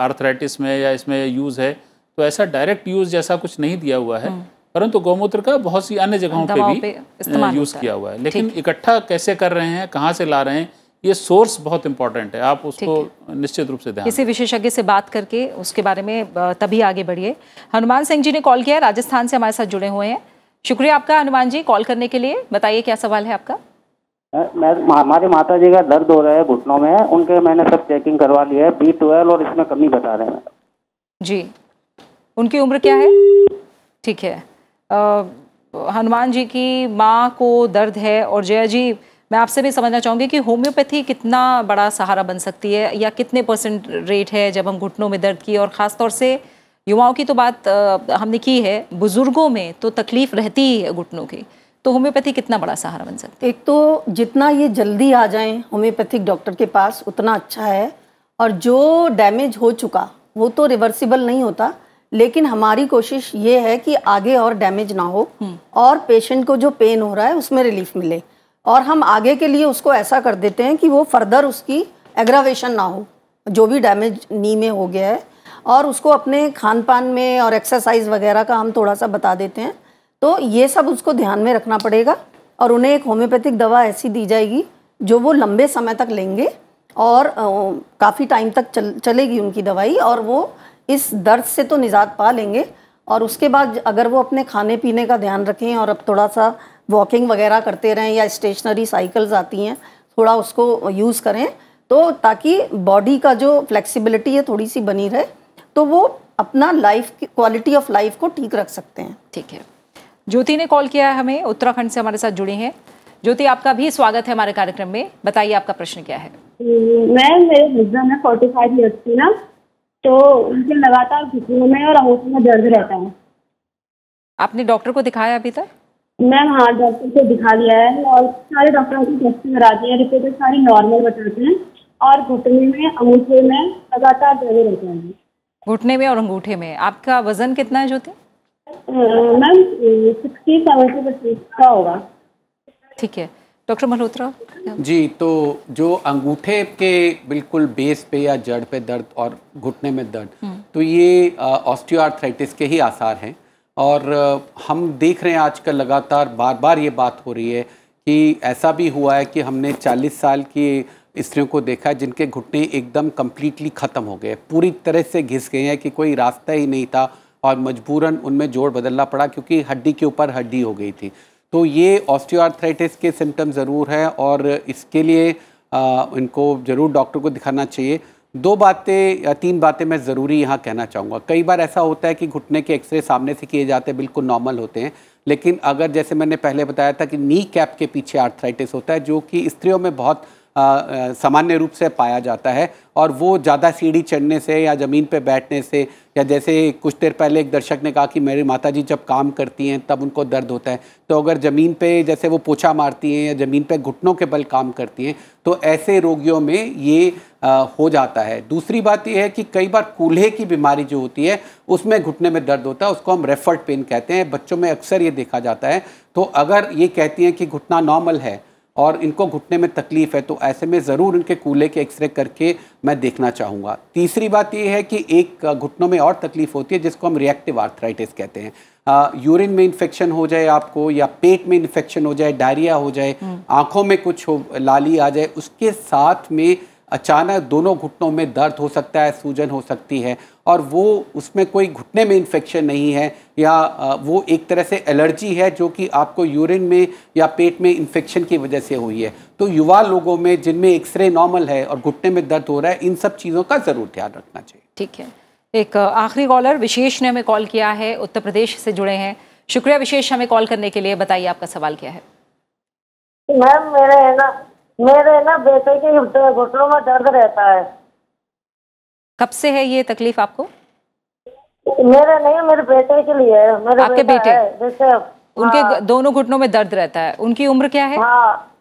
आर्थराइटिस में या इसमें यूज़ है तो ऐसा डायरेक्ट यूज़ जैसा कुछ नहीं दिया हुआ है हम्म। परंतु गौमूत्र का बहुत सी अन्य जगहों पर भी यूज़ किया हुआ है लेकिन इकट्ठा कैसे कर रहे हैं कहाँ से ला रहे हैं ये सोर्स बहुत इंपॉर्टेंट है आप उसको निश्चित रूप से ध्यान किसी विशेषज्ञ से बात करके उसके बारे में तभी आगे बढ़िए हनुमान सिंह जी ने कॉल किया राजस्थान से हमारे साथ जुड़े हुए हैं शुक्रिया आपका हनुमान जी कॉल करने के लिए बताइए क्या सवाल है आपका हमारे माता जी का दर्द हो रहा है घुटनों में उनके मैंने सब चेकिंग करवा लिया है बी ट्वेल्व और इसमें कमी बता रहे हैं जी उनकी उम्र क्या है ठीक है हनुमान जी की माँ को दर्द है और जया जी मैं आपसे भी समझना चाहूँगी कि होम्योपैथी कितना बड़ा सहारा बन सकती है या कितने परसेंट रेट है जब हम घुटनों में दर्द की और ख़ास तौर से युवाओं की तो बात हमने की है बुज़ुर्गों में तो तकलीफ रहती ही है घुटनों की तो होम्योपैथी कितना बड़ा सहारा बन सकती है एक तो जितना ये जल्दी आ जाए होम्योपैथिक डॉक्टर के पास उतना अच्छा है और जो डैमेज हो चुका वो तो रिवर्सिबल नहीं होता लेकिन हमारी कोशिश ये है कि आगे और डैमेज ना हो हम्म। और पेशेंट को जो पेन हो रहा है उसमें रिलीफ मिले और हम आगे के लिए उसको ऐसा कर देते हैं कि वो फर्दर उसकी एग्रावेशन ना हो जो भी डैमेज नी में हो गया है और उसको अपने खान पान में और एक्सरसाइज वगैरह का हम थोड़ा सा बता देते हैं तो ये सब उसको ध्यान में रखना पड़ेगा और उन्हें एक होम्योपैथिक दवा ऐसी दी जाएगी जो वो लंबे समय तक लेंगे और काफ़ी टाइम तक चल चलेगी उनकी दवाई और वो इस दर्द से तो निजात पा लेंगे और उसके बाद अगर वो अपने खाने पीने का ध्यान रखें और अब थोड़ा सा वॉकिंग वगैरह करते रहें या स्टेशनरी साइकिल्स आती हैं थोड़ा उसको यूज़ करें तो ताकि बॉडी का जो फ्लेक्सिबिलिटी है थोड़ी सी बनी रहे तो वो अपना लाइफ की क्वालिटी ऑफ लाइफ को ठीक रख सकते हैं ठीक है ज्योति ने कॉल किया है हमें उत्तराखंड से हमारे साथ जुड़े हैं ज्योति आपका भी स्वागत है हमारे कार्यक्रम में बताइए आपका प्रश्न क्या है मैं मेरे हस्बैंड है फोर्टी फाइव ईयर्स की ना तो उनके लगातार घुटनों में और अंगूठों में दर्द रहता है आपने डॉक्टर को दिखाया अभी तक मैम हाँ डॉक्टर को दिखा लिया है और सारे डॉक्टर की टेस्ट करा दिए हैं रिपोर्ट सारी नॉर्मल बताते हैं और घुटने में अंगूठे में लगातार दर्द रहता है घुटने में और अंगूठे में आपका वजन कितना है Jyoti ma'am sixty seventy percent का होगा ठीक है डॉक्टर मल्होत्रा जी तो जो अंगूठे के बिल्कुल बेस पे या जड़ पे दर्द और घुटने में दर्द हम्म। तो ये ऑस्टियोआर्थराइटिस के ही आसार हैं और हम देख रहे हैं आजकल लगातार बार बार ये बात हो रही है कि ऐसा भी हुआ है कि हमने 40 साल की स्त्रियों को देखा है जिनके घुटने एकदम कम्प्लीटली ख़त्म हो गए पूरी तरह से घिस गए हैं कि कोई रास्ता ही नहीं था और मजबूरन उनमें जोड़ बदलना पड़ा क्योंकि हड्डी के ऊपर हड्डी हो गई थी तो ये ऑस्टियोआर्थराइटिस के सिम्टम ज़रूर हैं और इसके लिए आ, इनको ज़रूर डॉक्टर को दिखाना चाहिए दो बातें या तीन बातें मैं ज़रूरी यहाँ कहना चाहूँगा कई बार ऐसा होता है कि घुटने के एक्सरे सामने से किए जाते हैं बिल्कुल नॉर्मल होते हैं लेकिन अगर जैसे मैंने पहले बताया था कि नी कैप के पीछे आर्थराइटिस होता है जो कि स्त्रियों में बहुत सामान्य रूप से पाया जाता है और वो ज़्यादा सीढ़ी चढ़ने से या ज़मीन पर बैठने से या जैसे कुछ देर पहले एक दर्शक ने कहा कि मेरी माता जी जब काम करती हैं तब उनको दर्द होता है तो अगर ज़मीन पे जैसे वो पोछा मारती हैं या ज़मीन पे घुटनों के बल काम करती हैं तो ऐसे रोगियों में ये हो जाता है दूसरी बात यह है कि कई बार कूल्हे की बीमारी जो होती है उसमें घुटने में दर्द होता है उसको हम रेफर्ड पेन कहते हैं बच्चों में अक्सर ये देखा जाता है तो अगर ये कहती हैं कि घुटना नॉर्मल है और इनको घुटने में तकलीफ़ है तो ऐसे में ज़रूर इनके कूल्हे के एक्सरे करके मैं देखना चाहूँगा तीसरी बात यह है कि एक घुटनों में और तकलीफ़ होती है जिसको हम रिएक्टिव आर्थराइटिस कहते हैं यूरिन में इन्फेक्शन हो जाए आपको या पेट में इन्फेक्शन हो जाए डायरिया हो जाए हम्म। आँखों में कुछ हो लाली आ जाए उसके साथ में अचानक दोनों घुटनों में दर्द हो सकता है सूजन हो सकती है और वो उसमें कोई घुटने में इन्फेक्शन नहीं है या वो एक तरह से एलर्जी है जो कि आपको यूरिन में या पेट में इन्फेक्शन की वजह से हुई है तो युवा लोगों में जिनमें एक्सरे नॉर्मल है और घुटने में दर्द हो रहा है इन सब चीज़ों का ज़रूर ध्यान रखना चाहिए ठीक है एक आखिरी कॉलर विशेष ने हमें कॉल किया है उत्तर प्रदेश से जुड़े हैं शुक्रिया विशेष हमें कॉल करने के लिए बताइए आपका सवाल क्या है मैम मेरा है ना मेरे ना बेटे के घुटनों में दर्द रहता है कब से है ये तकलीफ आपको मेरे नहीं मेरे बेटे के लिए है मेरे आपके बेटे जैसे हाँ। उनके दोनों घुटनों में दर्द रहता है उनकी उम्र क्या है हाँ,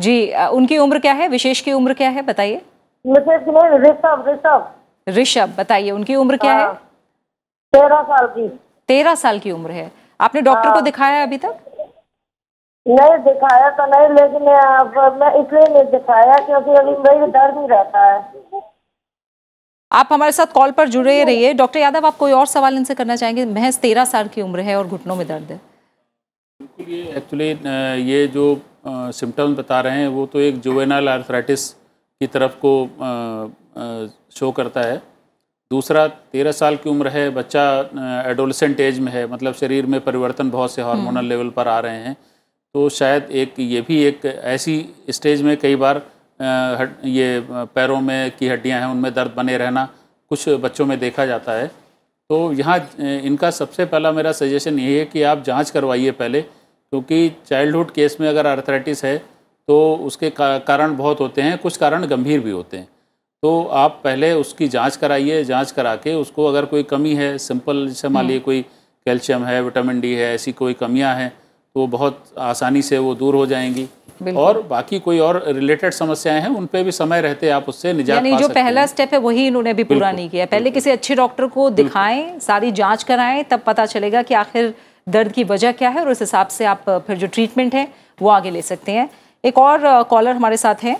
जी उनकी उम्र क्या है विशेष की उम्र क्या है बताइए ऋषभ ऋषभ ऋषभ बताइए उनकी उम्र क्या है हाँ। तेरह साल की तेरह साल की उम्र है आपने डॉक्टर को हाँ। दिखाया अभी तक नहीं दिखाया तो नहीं लेकिन अब मैं इसलिए नहीं दिखाया क्योंकि अभी मेरी दर्द ही रहता है आप हमारे साथ कॉल पर जुड़े रहिए डॉक्टर यादव आप कोई और सवाल इनसे करना चाहेंगे महज तेरह साल की उम्र है और घुटनों में दर्द है एक्चुअली ये जो सिम्टम्स बता रहे हैं वो तो एक जुवेनाइल आर्थराइटिस की तरफ को शो करता है दूसरा तेरह साल की उम्र है बच्चा एडोलसेंट एज में है मतलब शरीर में परिवर्तन बहुत से हार्मोनल लेवल पर आ रहे हैं तो शायद एक ये भी एक ऐसी स्टेज में कई बार ये पैरों में की हड्डियां हैं उनमें दर्द बने रहना कुछ बच्चों में देखा जाता है तो यहाँ इनका सबसे पहला मेरा सजेशन यही है कि आप जांच करवाइए पहले क्योंकि चाइल्डहुड केस में अगर आर्थराइटिस है तो उसके कारण बहुत होते हैं कुछ कारण गंभीर भी होते हैं तो आप पहले उसकी जांच कराइए जांच करा के उसको अगर कोई कमी है सिंपल जैसे मान हम्म। लीजिए कोई कैल्शियम है विटामिन डी है ऐसी कोई कमियाँ हैं तो बहुत आसानी से वो दूर हो जाएंगी और बाकी कोई और रिलेटेड समस्याएं हैं उन पे भी समय रहते आप उससे निजात यानी जो पहला स्टेप है वही इन्होंने अभी पूरा नहीं किया पहले किसी अच्छे डॉक्टर को दिखाएं सारी जांच कराएं तब पता चलेगा कि आखिर दर्द की वजह क्या है और उस हिसाब से आप फिर जो ट्रीटमेंट है वो आगे ले सकते हैं एक और कॉलर हमारे साथ हैं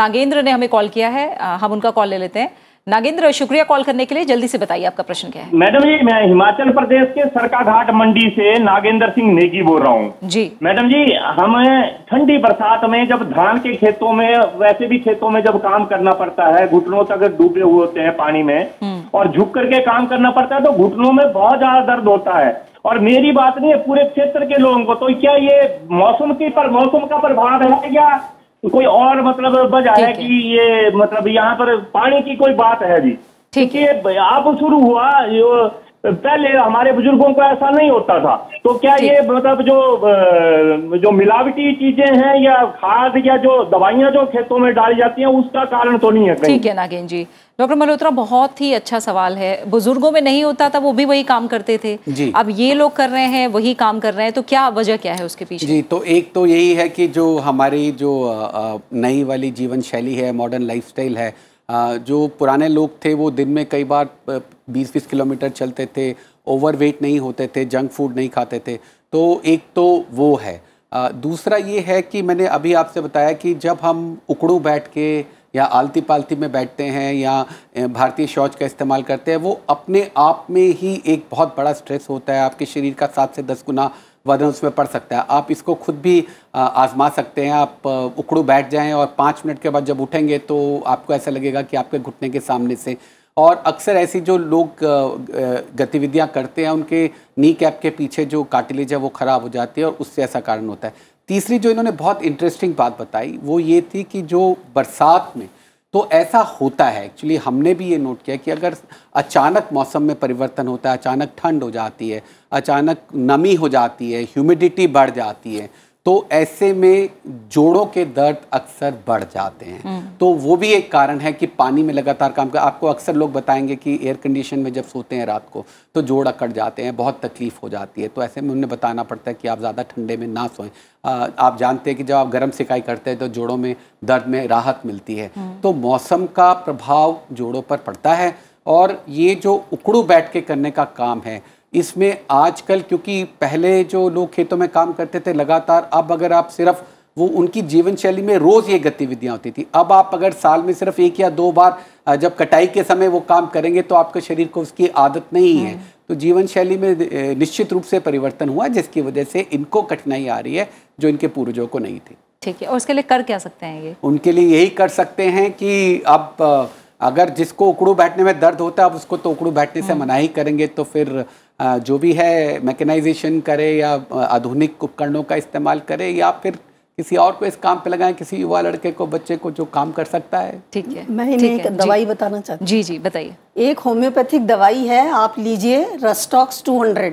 नागेंद्र ने हमें कॉल किया है हम उनका कॉल ले लेते हैं नागेंद्र शुक्रिया कॉल करने के लिए जल्दी से बताइए आपका प्रश्न क्या है मैडम जी मैं हिमाचल प्रदेश के सरका घाट मंडी से नागेंद्र सिंह नेगी बोल रहा हूँ जी मैडम जी हमें ठंडी बरसात में जब धान के खेतों में वैसे भी खेतों में जब काम करना पड़ता है घुटनों तक डूबे हुए होते हैं पानी में हम्म। और झुक करके काम करना पड़ता है तो घुटनों में बहुत ज्यादा दर्द होता है और मेरी बात नहीं है पूरे क्षेत्र के लोगों को तो क्या ये मौसम की पर मौसम का प्रभाव है या तो कोई और मतलब वजह है कि ये मतलब यहाँ पर पानी की कोई बात है जी ठीक है आप शुरू हुआ तो पहले हमारे बुजुर्गों को ऐसा नहीं होता था तो क्या ये मतलब जो जो मिलावटी चीजें हैं या खाद या जो दवाइयां जो खेतों में डाली जाती हैं उसका कारण तो नहीं है ठीक है नागेन जी डॉक्टर मल्होत्रा बहुत ही अच्छा सवाल है बुजुर्गों में नहीं होता था वो भी वही काम करते थे जी अब ये लोग कर रहे हैं वही काम कर रहे हैं तो क्या वजह क्या है उसके पीछे जी तो एक तो यही है कि जो हमारी जो नई वाली जीवन शैली है मॉडर्न लाइफस्टाइल है जो पुराने लोग थे वो दिन में कई बार 20-20 किलोमीटर चलते थे ओवरवेट नहीं होते थे जंक फूड नहीं खाते थे तो एक तो वो है दूसरा ये है कि मैंने अभी आपसे बताया कि जब हम उकड़ू बैठ के या आलती पालती में बैठते हैं या भारतीय शौच का इस्तेमाल करते हैं वो अपने आप में ही एक बहुत बड़ा स्ट्रेस होता है आपके शरीर का सात से दस गुना वजन उसमें पड़ सकता है आप इसको खुद भी आजमा सकते हैं आप उकड़ू बैठ जाएं और पाँच मिनट के बाद जब उठेंगे तो आपको ऐसा लगेगा कि आपके घुटने के सामने से और अक्सर ऐसी जो लोग गतिविधियां करते हैं उनके नी कैप के पीछे जो काटिलेज है वो ख़राब हो जाती है और उससे ऐसा कारण होता है तीसरी जो इन्होंने बहुत इंटरेस्टिंग बात बताई वो ये थी कि जो बरसात में तो ऐसा होता है एक्चुअली हमने भी ये नोट किया कि अगर अचानक मौसम में परिवर्तन होता है अचानक ठंड हो जाती है अचानक नमी हो जाती है ह्यूमिडिटी बढ़ जाती है तो ऐसे में जोड़ों के दर्द अक्सर बढ़ जाते हैं हम्म। तो वो भी एक कारण है कि पानी में लगातार काम कर आपको अक्सर लोग बताएंगे कि एयर कंडीशन में जब सोते हैं रात को तो जोड़ अकड़ जाते हैं बहुत तकलीफ़ हो जाती है तो ऐसे में उन्हें बताना पड़ता है कि आप ज़्यादा ठंडे में ना सोएं आप जानते हैं कि जब आप गर्म सिकाई करते हैं तो जोड़ों में दर्द में राहत मिलती है हम्म। तो मौसम का प्रभाव जोड़ों पर पड़ता है और ये जो उकड़ू बैठ के करने का काम है इसमें आजकल क्योंकि पहले जो लोग खेतों में काम करते थे लगातार अब अगर आप सिर्फ वो उनकी जीवन शैली में रोज़ ये गतिविधियाँ होती थी अब आप अगर साल में सिर्फ एक या दो बार जब कटाई के समय वो काम करेंगे तो आपके शरीर को उसकी आदत नहीं है हम्म। तो जीवन शैली में निश्चित रूप से परिवर्तन हुआ जिसकी वजह से इनको कठिनाई आ रही है जो इनके पूर्वजों को नहीं थी ठीक है और उसके लिए कर क्या सकते हैं ये उनके लिए यही कर सकते हैं कि अब अगर जिसको उकड़ू बैठने में दर्द होता है अब उसको तो उकड़ू बैठने से हम्म। मना ही करेंगे तो फिर जो भी है मैकेनाइजेशन करे या आधुनिक उपकरणों का इस्तेमाल करे या फिर किसी और को इस काम पे लगाएं किसी युवा लड़के को बच्चे को जो काम कर सकता है ठीक है मैं इन्हें एक दवाई बताना चाहती हूँ जी जी बताइए एक होम्योपैथिक दवाई है आप लीजिए रस्टॉक्स 200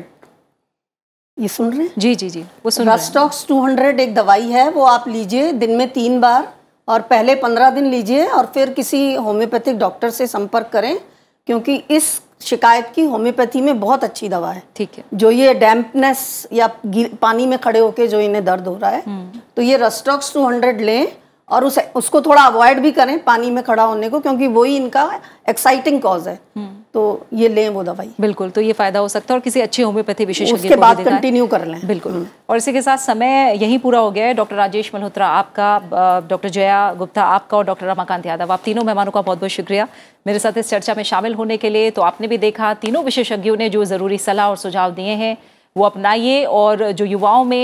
ये सुन रहे हैं जी जी जी वो सुन रस्टॉक्स हंड्रेड एक दवाई है वो आप लीजिए दिन में तीन बार और पहले पंद्रह दिन लीजिए और फिर किसी होम्योपैथिक डॉक्टर से संपर्क करें क्योंकि इस शिकायत की होम्योपैथी में बहुत अच्छी दवा है ठीक है जो ये डैम्पनेस या पानी में खड़े होके जो इन्हें दर्द हो रहा है हम्म। तो ये रस्टॉक्स टू हंड्रेड लें और उसे उसको थोड़ा अवॉइड भी करें पानी में खड़ा होने को क्योंकि वही इनका एक्साइटिंग कॉज है हम्म। तो ये लें वो दवाई बिल्कुल तो ये फायदा हो सकता है और किसी अच्छे होम्योपैथी विशेषज्ञ उसके बाद कंटिन्यू कर लें बिल्कुल हम्म। और इसी के साथ समय यही पूरा हो गया है डॉक्टर राजेश मल्होत्रा आपका डॉक्टर जया गुप्ता आपका और डॉक्टर रमाकांत यादव आप तीनों मेहमानों का बहुत बहुत शुक्रिया मेरे साथ इस चर्चा में शामिल होने के लिए तो आपने भी देखा तीनों विशेषज्ञों ने जो ज़रूरी सलाह और सुझाव दिए हैं वो अपनाइए और जो युवाओं में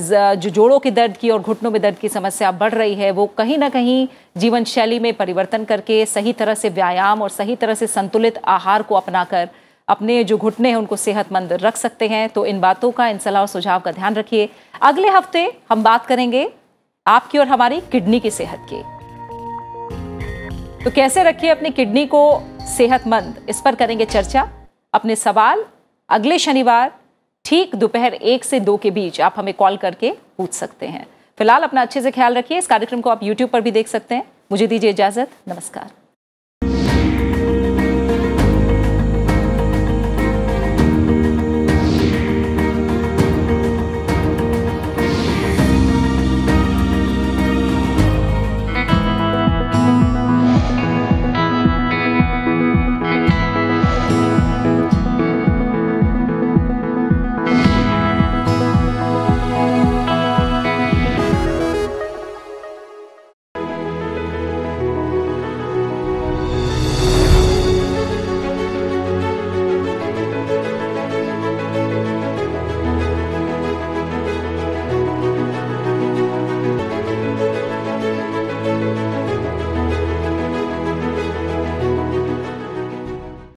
जो जोड़ों के दर्द की और घुटनों में दर्द की समस्या बढ़ रही है वो कहीं ना कहीं जीवन शैली में परिवर्तन करके सही तरह से व्यायाम और सही तरह से संतुलित आहार को अपनाकर अपने जो घुटने हैं उनको सेहतमंद रख सकते हैं तो इन बातों का इन सलाह और सुझाव का ध्यान रखिए अगले हफ्ते हम बात करेंगे आपकी और हमारी किडनी की सेहत की तो कैसे रखिए अपनी किडनी को सेहतमंद इस पर करेंगे चर्चा अपने सवाल अगले शनिवार ठीक दोपहर एक से दो के बीच आप हमें कॉल करके पूछ सकते हैं फिलहाल अपना अच्छे से ख्याल रखिए इस कार्यक्रम को आप यूट्यूब पर भी देख सकते हैं मुझे दीजिए इजाज़त नमस्कार